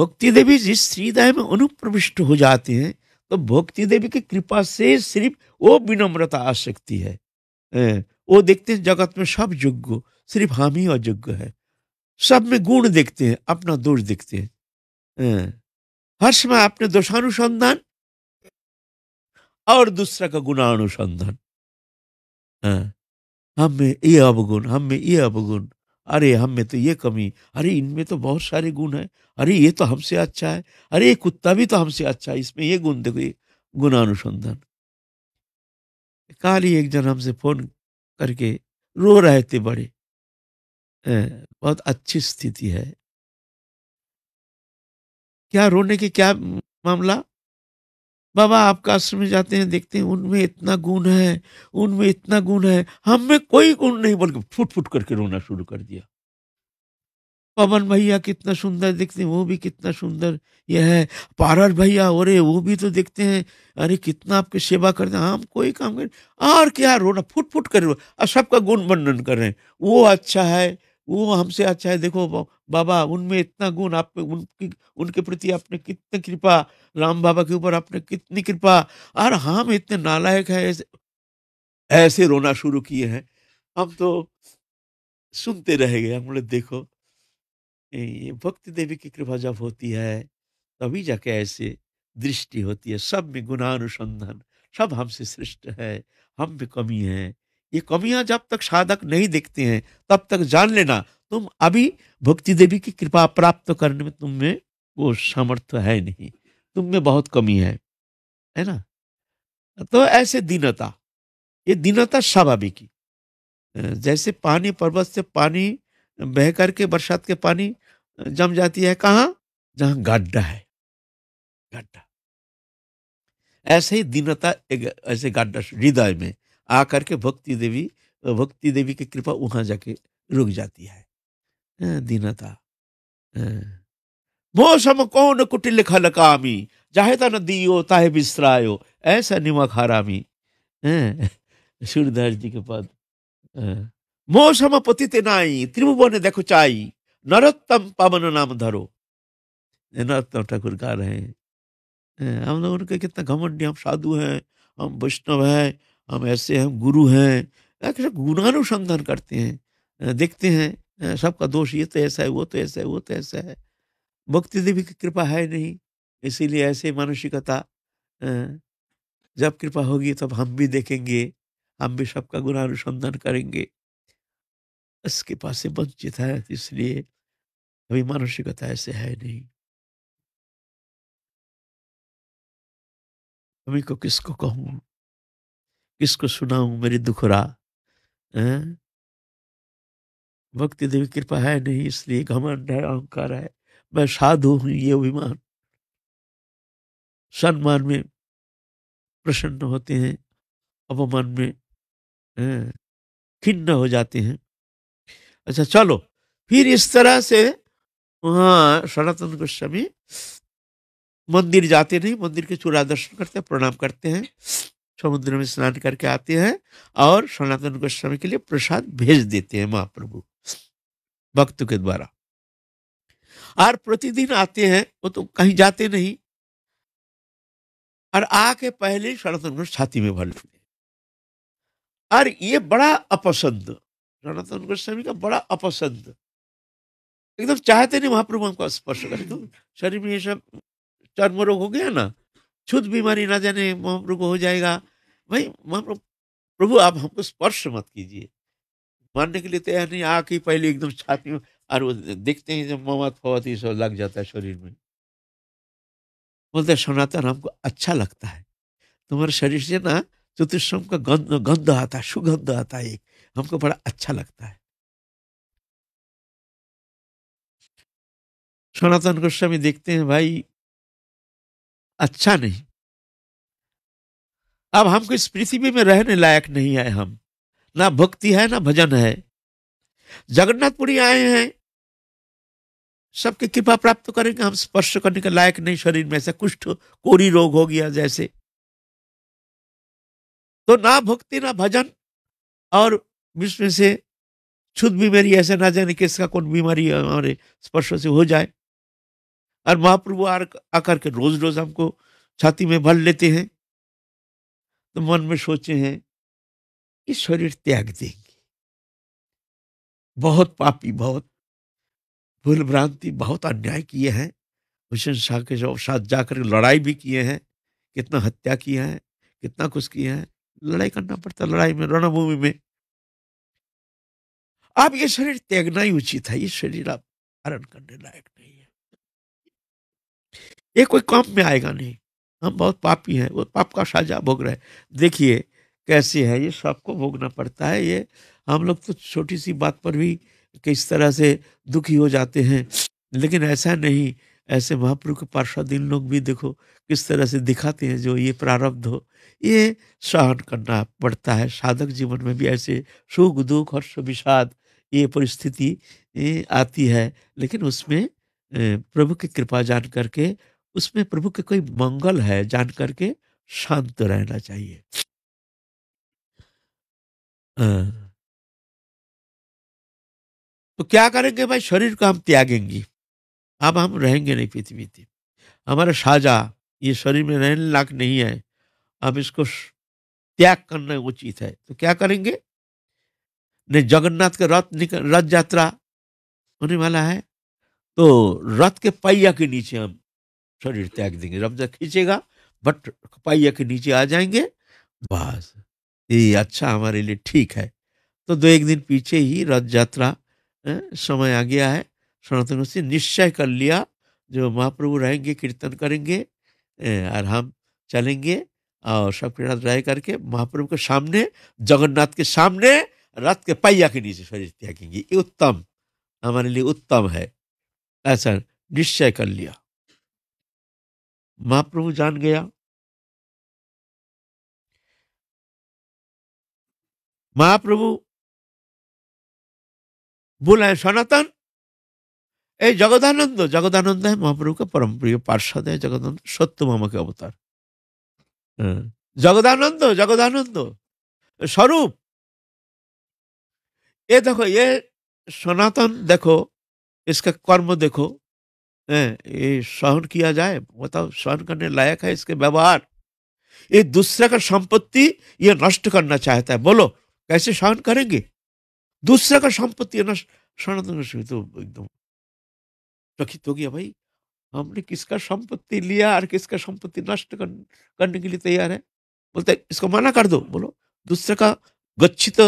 भक्ति देवी जिस श्रीदय में अनुप्रविष्ट हो जाते हैं तो भक्ति देवी की कृपा से सिर्फ वो विनम्रता आ सकती है वो देखते हैं जगत में सब योग्य सिर्फ हम ही अयोग्य है सब में गुण देखते हैं अपना दोष देखते हैं हाँ। हर में आपने दोषानुसंधान और दूसरा का गुणानुसंधान अनुसंधान हाँ। हम में ये अवगुण हम में ये अवगुण अरे हम में तो ये कमी अरे इनमें तो बहुत सारे गुण है अरे ये तो हमसे अच्छा है अरे ये कुत्ता भी तो हमसे अच्छा है इसमें ये गुण देखो ये गुणानुसंधान काली एक जन हमसे फोन करके रो रहे थे बड़े हाँ, बहुत अच्छी स्थिति है क्या रोने के क्या मामला बाबा आपका आश्रम में जाते हैं देखते हैं उनमें इतना गुण है उनमें इतना गुण है हम में कोई गुण नहीं बल्कि फुट फुट करके रोना शुरू कर दिया पवन भैया कितना सुंदर देखते हैं वो भी कितना सुंदर यह है पारस भैया अरे वो भी तो देखते हैं अरे कितना आपकी सेवा करते हैं हम कोई काम कर और क्या रोना फुट फुट कर रो सबका गुण वर्णन कर रहे हैं वो अच्छा है वो हमसे अच्छा है देखो बाबा उनमें इतना गुण आप उनकी उनके प्रति आपने कितनी कृपा राम बाबा के ऊपर आपने कितनी कृपा और हाँ, हम इतने नालायक हैं ऐसे ऐसे रोना शुरू किए हैं हम तो सुनते रह गए हम बोले देखो ये भक्ति देवी की कृपा जब होती है तभी जाके ऐसे दृष्टि होती है सब में गुणानुसंधान सब हमसे श्रेष्ठ है हम में कमी है ये कमियां जब तक साधक नहीं देखते हैं तब तक जान लेना तुम अभी भक्ति देवी की कृपा प्राप्त करने में तुम में वो सामर्थ्य है नहीं तुम में बहुत कमी है है ना तो ऐसे दीनता ये दीनता स्वाभाविक ही जैसे पानी पर्वत से पानी बह करके बरसात के पानी जम जाती है कहाँ जहाँ गड्ढा है गड्ढा ऐसे ही दीनता ऐसे गड्ढा हृदय में आकर के भक्ति देवी भक्ति देवी की कृपा वहां जाके रुक जाती है दीनता मौसम कौन कुटिल खल कामी चाहे ता न दियो ताहे बिस्तरायो ऐसा निमक खारामी सूरदास जी के पद मौसम पति तेनाई त्रिभुवन देखो चाई नरोत्तम पवन नाम धरो नरोत्तम ठाकुर गा रहे हैं हम लोग उनके कितना घमंडी हम साधु हैं हम वैष्णव हैं हम ऐसे हम गुरु हैं गुणानुसंधान करते हैं देखते हैं सबका दोष ये तो ऐसा है वो तो ऐसा है वो तो ऐसा है भक्ति देवी की कृपा है नहीं इसीलिए ऐसे मानसिकता जब कृपा होगी तब हम भी देखेंगे हम भी सबका गुना अनुसंधान करेंगे इसके पास से वंचित है इसलिए अभी मानसिकता ऐसे है नहीं अभी को किसको कहूँ किसको सुनाऊ मेरी दुखरा है? भक्ति देवी कृपा है नहीं इसलिए घमंड है अहंकार है मैं साधु हूं ये अभिमान सम्मान में प्रसन्न होते हैं अपमान में खिन्न हो जाते हैं अच्छा चलो फिर इस तरह से वहाँ सनातन गोस्वामी मंदिर जाते नहीं मंदिर के चूड़ा दर्शन करते प्रणाम करते हैं समुद्र में स्नान करके आते हैं और सनातन गोस्वामी के लिए प्रसाद भेज देते हैं महाप्रभु भक्त के द्वारा और प्रतिदिन आते हैं वो तो कहीं जाते नहीं और आके पहले सनातन गोस्वामी छाती में भर लेते और ये बड़ा अपसंद सनातन गोस्वामी का बड़ा अपसंद एकदम चाहते नहीं महाप्रभु हमको स्पर्श कर दो तो शरीर में ये सब चर्म रोग हो गया ना छुद बीमारी ना जाने महाप्रभु को हो जाएगा भाई महाप्रभु प्रभु आप हमको स्पर्श मत कीजिए मानने के लिए तैयार नहीं कि पहले एकदम छाती में और वो देखते हैं जब ममत फवत ये सब लग जाता है शरीर में बोलते सनातन हमको अच्छा लगता है तुम्हारे शरीर से ना चतुष्म का गंध गंध आता है सुगंध आता है एक हमको बड़ा अच्छा लगता है सनातन गोस्वामी देखते हैं भाई अच्छा नहीं अब हम इस पृथ्वी में रहने लायक नहीं आए हम ना भक्ति है ना भजन है जगन्नाथपुरी आए हैं सबकी कृपा प्राप्त करेंगे हम स्पर्श करने के लायक नहीं शरीर में ऐसा कुष्ठ कोरी रोग हो गया जैसे तो ना भक्ति ना भजन और विश्व से छुद बीमारी ऐसे ना जाने किसका कौन बीमारी हमारे स्पर्श से हो जाए और महाप्रभु आकर के रोज रोज हमको छाती में भर लेते हैं तो मन में सोचे हैं कि शरीर त्याग देंगे बहुत पापी बहुत भूल भ्रांति बहुत अन्याय किए हैं हुसैन शाह के साथ जाकर लड़ाई भी किए हैं कितना हत्या किया है कितना कुछ किया है लड़ाई करना पड़ता लड़ाई में रणभूमि में आप ये शरीर त्यागना ही उचित है ये शरीर आप हरण करने लायक नहीं है ये कोई काम में आएगा नहीं हम बहुत पापी हैं वो पाप का साझा भोग रहे देखिए कैसे है ये सबको भोगना पड़ता है ये हम लोग तो छोटी सी बात पर भी किस तरह से दुखी हो जाते हैं लेकिन ऐसा नहीं ऐसे महाप्रभु के पार्षद इन लोग भी देखो किस तरह से दिखाते हैं जो ये प्रारब्ध हो ये सहन करना पड़ता है साधक जीवन में भी ऐसे सुख दुख हर्ष विषाद ये परिस्थिति आती है लेकिन उसमें प्रभु की कृपा जान करके उसमें प्रभु के कोई मंगल है जान करके शांत रहना चाहिए तो क्या करेंगे भाई शरीर को हम त्यागेंगे अब हम रहेंगे नहीं पृथ्वी थी हमारा साजा ये शरीर में रहने लायक नहीं है अब इसको त्याग करना उचित है तो क्या करेंगे ने जगन्नाथ के रथ निकल रथ यात्रा होने वाला है तो रथ के पहिया के नीचे हम शरीर त्याग देंगे रब्जा खींचेगा बट कपाइया के नीचे आ जाएंगे बस ये अच्छा हमारे लिए ठीक है तो दो एक दिन पीछे ही रथ यात्रा समय आ गया है सनातन से निश्चय कर लिया जो महाप्रभु रहेंगे कीर्तन करेंगे और हम चलेंगे और सबके साथ रह करके महाप्रभु के सामने जगन्नाथ के सामने रथ के पाइया के नीचे शरीर त्यागेंगे ये उत्तम हमारे लिए उत्तम है ऐसा निश्चय कर लिया महाप्रभु जान गया महाप्रभु बोला सनातन ए जगदानंद जगदानंद है महाप्रभु का परम प्रिय पार्षद है जगदानंद सत्य मामा के अवतार जगदानंद जगदानंद स्वरूप ये देखो ये सनातन देखो इसका कर्म देखो ये सहन किया जाए बताओ सहन करने लायक है इसके व्यवहार ये दूसरे का संपत्ति ये नष्ट करना चाहता है बोलो कैसे सहन करेंगे दूसरे का संपत्ति नष्ट एकदम चकित हो गया भाई हमने किसका संपत्ति लिया और किसका संपत्ति नष्ट कर, करने के लिए तैयार है बोलते इसको मना कर दो बोलो दूसरे का गच्छित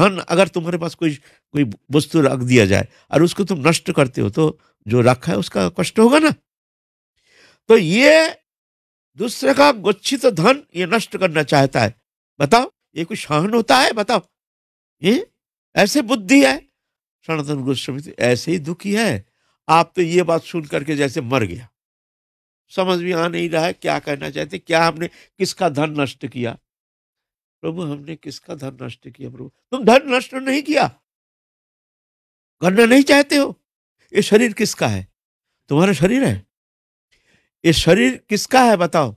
धन अगर तुम्हारे पास कोई कोई वस्तु रख दिया जाए और उसको तुम नष्ट करते हो तो जो रखा है उसका कष्ट होगा ना तो ये दूसरे का गुच्छित धन ये नष्ट करना चाहता है बताओ ये कुछ सहन होता है बताओ ये ऐसे बुद्धि है सनातन गोस्वामी ऐसे ही दुखी है आप तो ये बात सुन करके जैसे मर गया समझ में आ नहीं रहा है क्या कहना चाहते क्या हमने किसका धन नष्ट किया प्रभु हमने किसका धन नष्ट किया प्रभु तुम धन नष्ट नहीं किया करना नहीं चाहते हो ये शरीर किसका है तुम्हारा शरीर है ये शरीर किसका है बताओ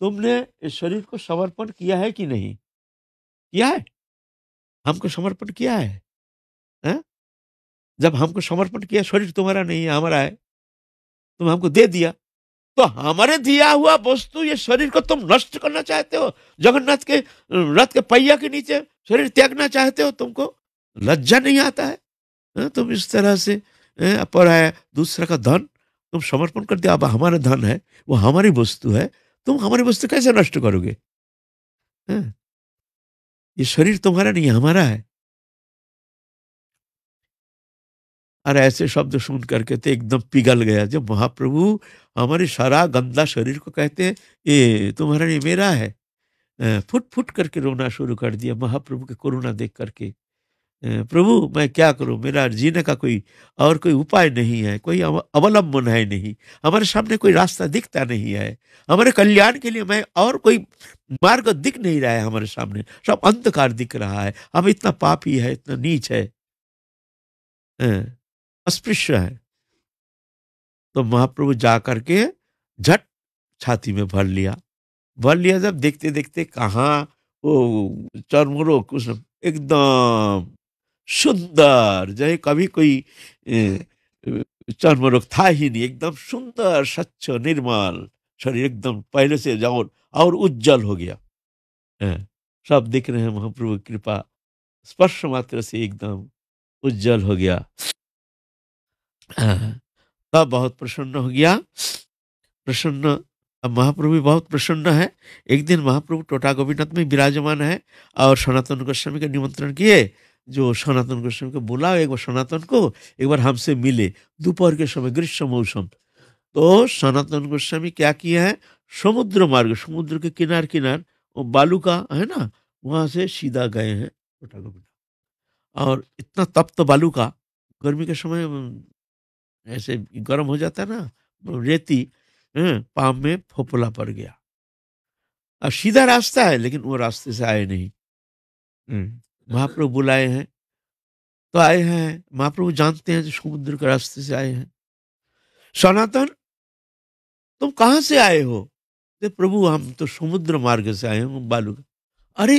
तुमने इस शरीर को समर्पण किया है कि नहीं किया है हमको समर्पण किया है हा? जब हमको समर्पण किया शरीर तुम्हारा नहीं है हमारा है तुम हमको दे दिया तो हमारे दिया हुआ वस्तु ये शरीर को तुम नष्ट करना चाहते हो जगन्नाथ के रथ के पहिया के नीचे शरीर त्यागना चाहते हो तुमको लज्जा नहीं आता है हाँ, तुम इस तरह से पर है दूसरा का धन तुम समर्पण कर दिया अब हमारा धन है वो हमारी वस्तु है तुम हमारी वस्तु कैसे नष्ट करोगे ये शरीर तुम्हारा नहीं हमारा है अरे ऐसे शब्द सुन करके तो एकदम पिघल गया जब महाप्रभु हमारे सारा गंदा शरीर को कहते हैं ये तुम्हारा नहीं मेरा है फुट फुट करके रोना शुरू कर दिया महाप्रभु के कोरोना देख करके प्रभु मैं क्या करूं मेरा जीने का कोई और कोई उपाय नहीं है कोई अवलंबन है नहीं हमारे सामने कोई रास्ता दिखता नहीं है हमारे कल्याण के लिए मैं और कोई मार्ग दिख नहीं रहा है हमारे सामने सब अंधकार दिख रहा है हम इतना पापी है इतना नीच है अस्पृश्य है तो महाप्रभु जा करके झट छाती में भर लिया भर लिया जब देखते देखते कहाँ वो चर्म कुछ एकदम सुंदर जैसे कभी कोई चर्मरोग था ही नहीं एकदम सुंदर स्वच्छ निर्मल शरीर एकदम पहले से जाओ और उज्जवल हो गया सब दिख रहे हैं महाप्रभु कृपा स्पर्श मात्र से एकदम उज्जवल हो गया तब बहुत प्रसन्न हो गया प्रसन्न अब महाप्रभु भी बहुत प्रसन्न है एक दिन महाप्रभु टोटा गोपीनाथ में विराजमान है और सनातन गोस्वामी का निमंत्रण किए जो सनातन गोस्वामी को बुलाओ एक बार सनातन को एक बार हमसे मिले दोपहर के समय ग्रीष्म मौसम तो सनातन गोस्वामी क्या किया है समुद्र मार्ग समुद्र के किनार किनार वो बालू का है ना वहाँ से सीधा गए हैं छोटा गोपिटा और इतना तप्त तो बालू का गर्मी के समय ऐसे गर्म हो जाता है ना रेती पाम में फोपला पड़ गया और सीधा रास्ता है लेकिन वो रास्ते से आए नहीं हम्म। महाप्रभु बुलाए हैं तो आए हैं महाप्रभु जानते हैं जो समुद्र के रास्ते से आए हैं सनातन तुम कहाँ से आए हो तो प्रभु हम तो समुद्र मार्ग से आए हम बालू का अरे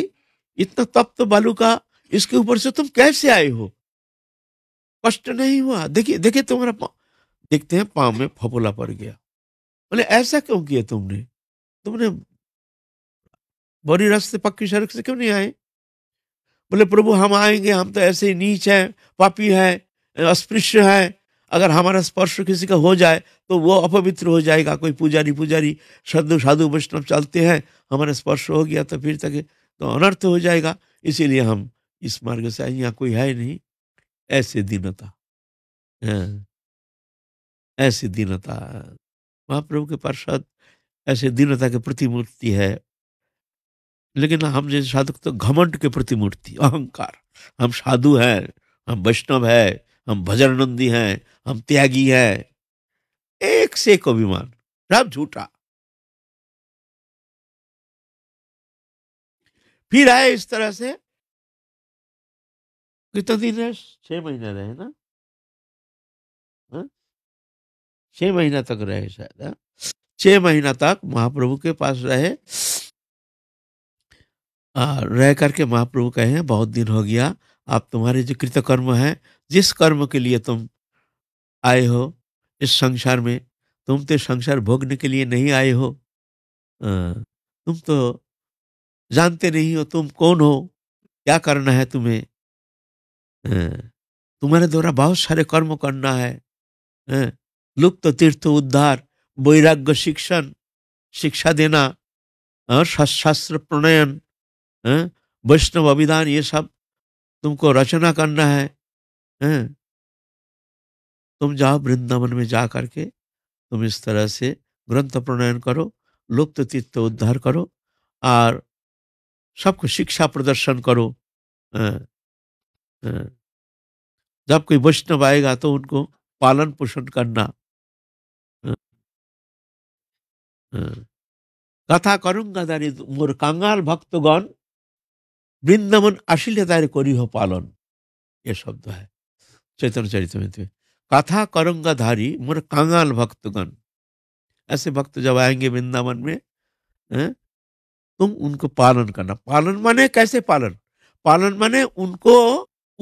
इतना तप्त तो बालू का इसके ऊपर से तुम कैसे आए हो कष्ट नहीं हुआ देखिए देखिए तुम्हारा देखते हैं पाँव में फपोला पड़ गया बोले ऐसा क्यों किया तुमने तुमने बड़ी रास्ते पक्की सड़क से क्यों नहीं आए बोले प्रभु हम आएंगे हम तो ऐसे ही नीच हैं पापी हैं अस्पृश्य हैं अगर हमारा स्पर्श किसी का हो जाए तो वो अपवित्र हो जाएगा कोई पुजारी पुजारी श्रद्धु साधु वैष्णव चलते हैं हमारा स्पर्श हो गया तो फिर तक तो अनर्थ हो जाएगा इसीलिए हम इस मार्ग से आए यहाँ कोई है नहीं ऐसे दीनता हाँ, ऐसी दीनता महाप्रभु के पार्षद ऐसे दीनता के प्रतिमूर्ति है लेकिन हम जैसे साधक तो घमंड के प्रति मूर्ति अहंकार हम साधु हैं हम वैष्णव है हम भजन नंदी हैं हम त्यागी हैं एक से एक अभिमान राम झूठा फिर आए इस तरह से कितने दिन है छह महीने रहे ना हाँ? छह महीना तक रहे शायद हाँ? छह महीना तक महाप्रभु के पास रहे रह करके महाप्रभु कहे हैं बहुत दिन हो गया आप तुम्हारे जो कृतकर्म हैं जिस कर्म के लिए तुम आए हो इस संसार में तुम तो संसार भोगने के लिए नहीं आए हो तुम तो जानते नहीं हो तुम कौन हो क्या करना है तुम्हें तुम्हारे द्वारा बहुत सारे कर्म करना है लुप्त तो तीर्थ उद्धार वैराग्य शिक्षण शिक्षा देना शास्त्र प्रणयन वैष्णव अभिधान ये सब तुमको रचना करना है हैं? तुम जाओ वृंदावन में जा करके तुम इस तरह से ग्रंथ प्रणयन करो लुप्त तीर्थ उद्धार करो और सबको शिक्षा प्रदर्शन करो हैं? हैं? जब कोई वैष्णव आएगा तो उनको पालन पोषण करना कथा करूंगा दरिद मोर कांगाल भक्तगण वृंदावन आशिले दायर करी हो पालन ये शब्द है चैतन्य चरितमित में कथा करंगा धारी मोर कांगाल भक्तगण ऐसे भक्त जब आएंगे वृंदावन में है? तुम उनको पालन करना पालन माने कैसे पालन पालन माने उनको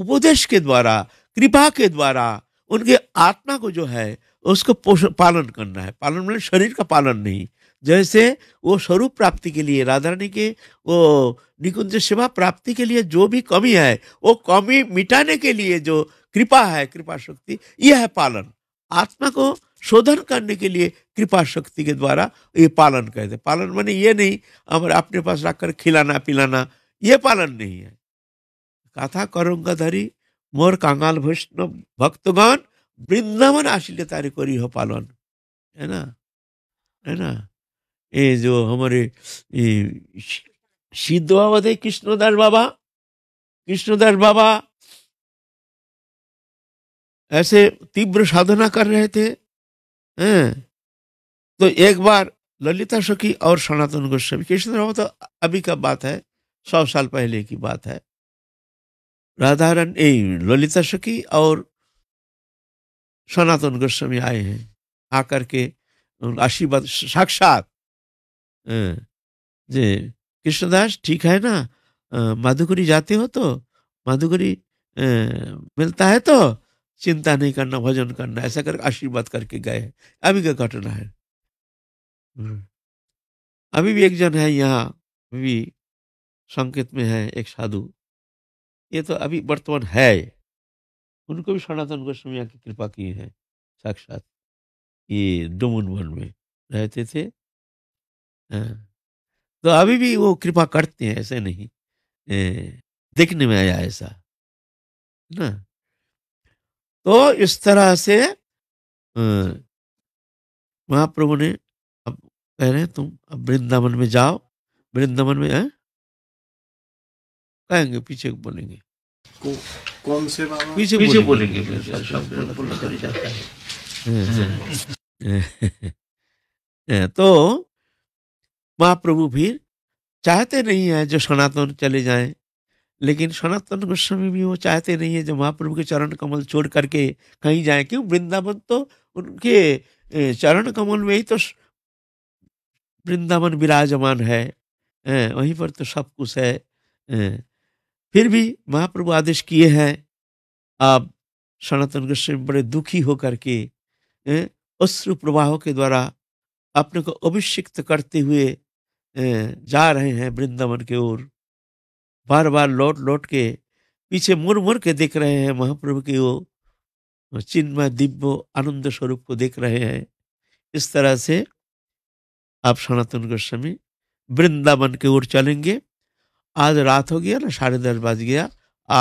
उपदेश के द्वारा कृपा के द्वारा उनके आत्मा को जो है उसको पालन करना है पालन माने शरीर का पालन नहीं जैसे वो स्वरूप प्राप्ति के लिए राधा रानी के वो निकुंज सेवा प्राप्ति के लिए जो भी कमी है वो कमी मिटाने के लिए जो कृपा है कृपा शक्ति यह है पालन आत्मा को शोधन करने के लिए कृपा शक्ति के द्वारा ये पालन कहते पालन माने ये नहीं हमारे अपने पास रखकर खिलाना पिलाना ये पालन नहीं है कथा करूंगा धरी मोर कांगाल वैष्णव भक्तगण वृंदावन आशील तारी को पालन है ना है ना ये जो हमारे सिद्ध बाबा थे कृष्णदास बाबा कृष्णदास बाबा ऐसे तीव्र साधना कर रहे थे हैं तो एक बार ललिता सखी और सनातन गोस्वामी कृष्ण बाबा तो अभी का बात है सौ साल पहले की बात है राधारण ए ललिता सखी और सनातन गोस्वामी आए हैं आकर के आशीर्वाद साक्षात हाँ। जे कृष्णदास ठीक है ना माधुकुरी जाते हो तो माधुकुरी मिलता है तो चिंता नहीं करना भजन करना ऐसा कर आशीर्वाद करके गए अभी का घटना है हम्म। अभी भी एक जन है यहाँ भी संकेत में है एक साधु ये तो अभी वर्तमान है उनको भी सनातन गोस्वामी की कृपा की है साक्षात ये डुमुन वन में रहते थे तो अभी भी वो कृपा करते हैं ऐसे नहीं देखने में आया ऐसा ना तो इस तरह से महाप्रभु ने अब कह रहे हैं तुम अब वृंदावन में जाओ वृंदावन में है? कहेंगे पीछे बोलेंगे को, कौन से बाबा पीछे, पीछे बोलेंगे, बोलेंगे हाँ। हाँ। हाँ, तो महाप्रभु भी चाहते नहीं है जो सनातन चले जाएं लेकिन सनातन गोस्वामी भी वो चाहते नहीं है जो महाप्रभु के चरण कमल छोड़ करके कहीं जाए क्यों वृंदावन तो उनके चरण कमल में ही तो वृंदावन विराजमान है वहीं पर तो सब कुछ है फिर भी महाप्रभु आदेश किए हैं आप सनातन गोस्वामी बड़े दुखी होकर के अश्रु प्रवाह के द्वारा अपने को अभिषिक्त करते हुए जा रहे हैं वृंदावन के ओर बार बार लौट लौट के पीछे मुड़ मुड़ के देख रहे हैं महाप्रभु के वो चिन्मय दिव्य आनंद स्वरूप को देख रहे हैं इस तरह से आप सनातन गोस्वामी वृंदावन के ओर चलेंगे आज रात हो गया ना साढ़े दस बज गया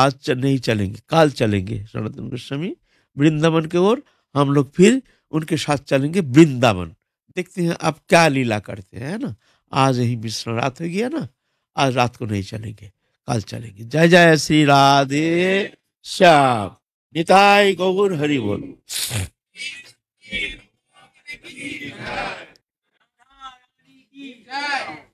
आज नहीं चलेंगे कल चलेंगे सनातन गोस्वामी वृंदावन के ओर हम लोग फिर उनके साथ चलेंगे वृंदावन देखते हैं आप क्या लीला करते हैं है ना आज ही मिश्र रात हो गया ना आज रात को नहीं चलेंगे कल चलेंगे जय जय श्री राधे श्याम निताई गौर हरि बोल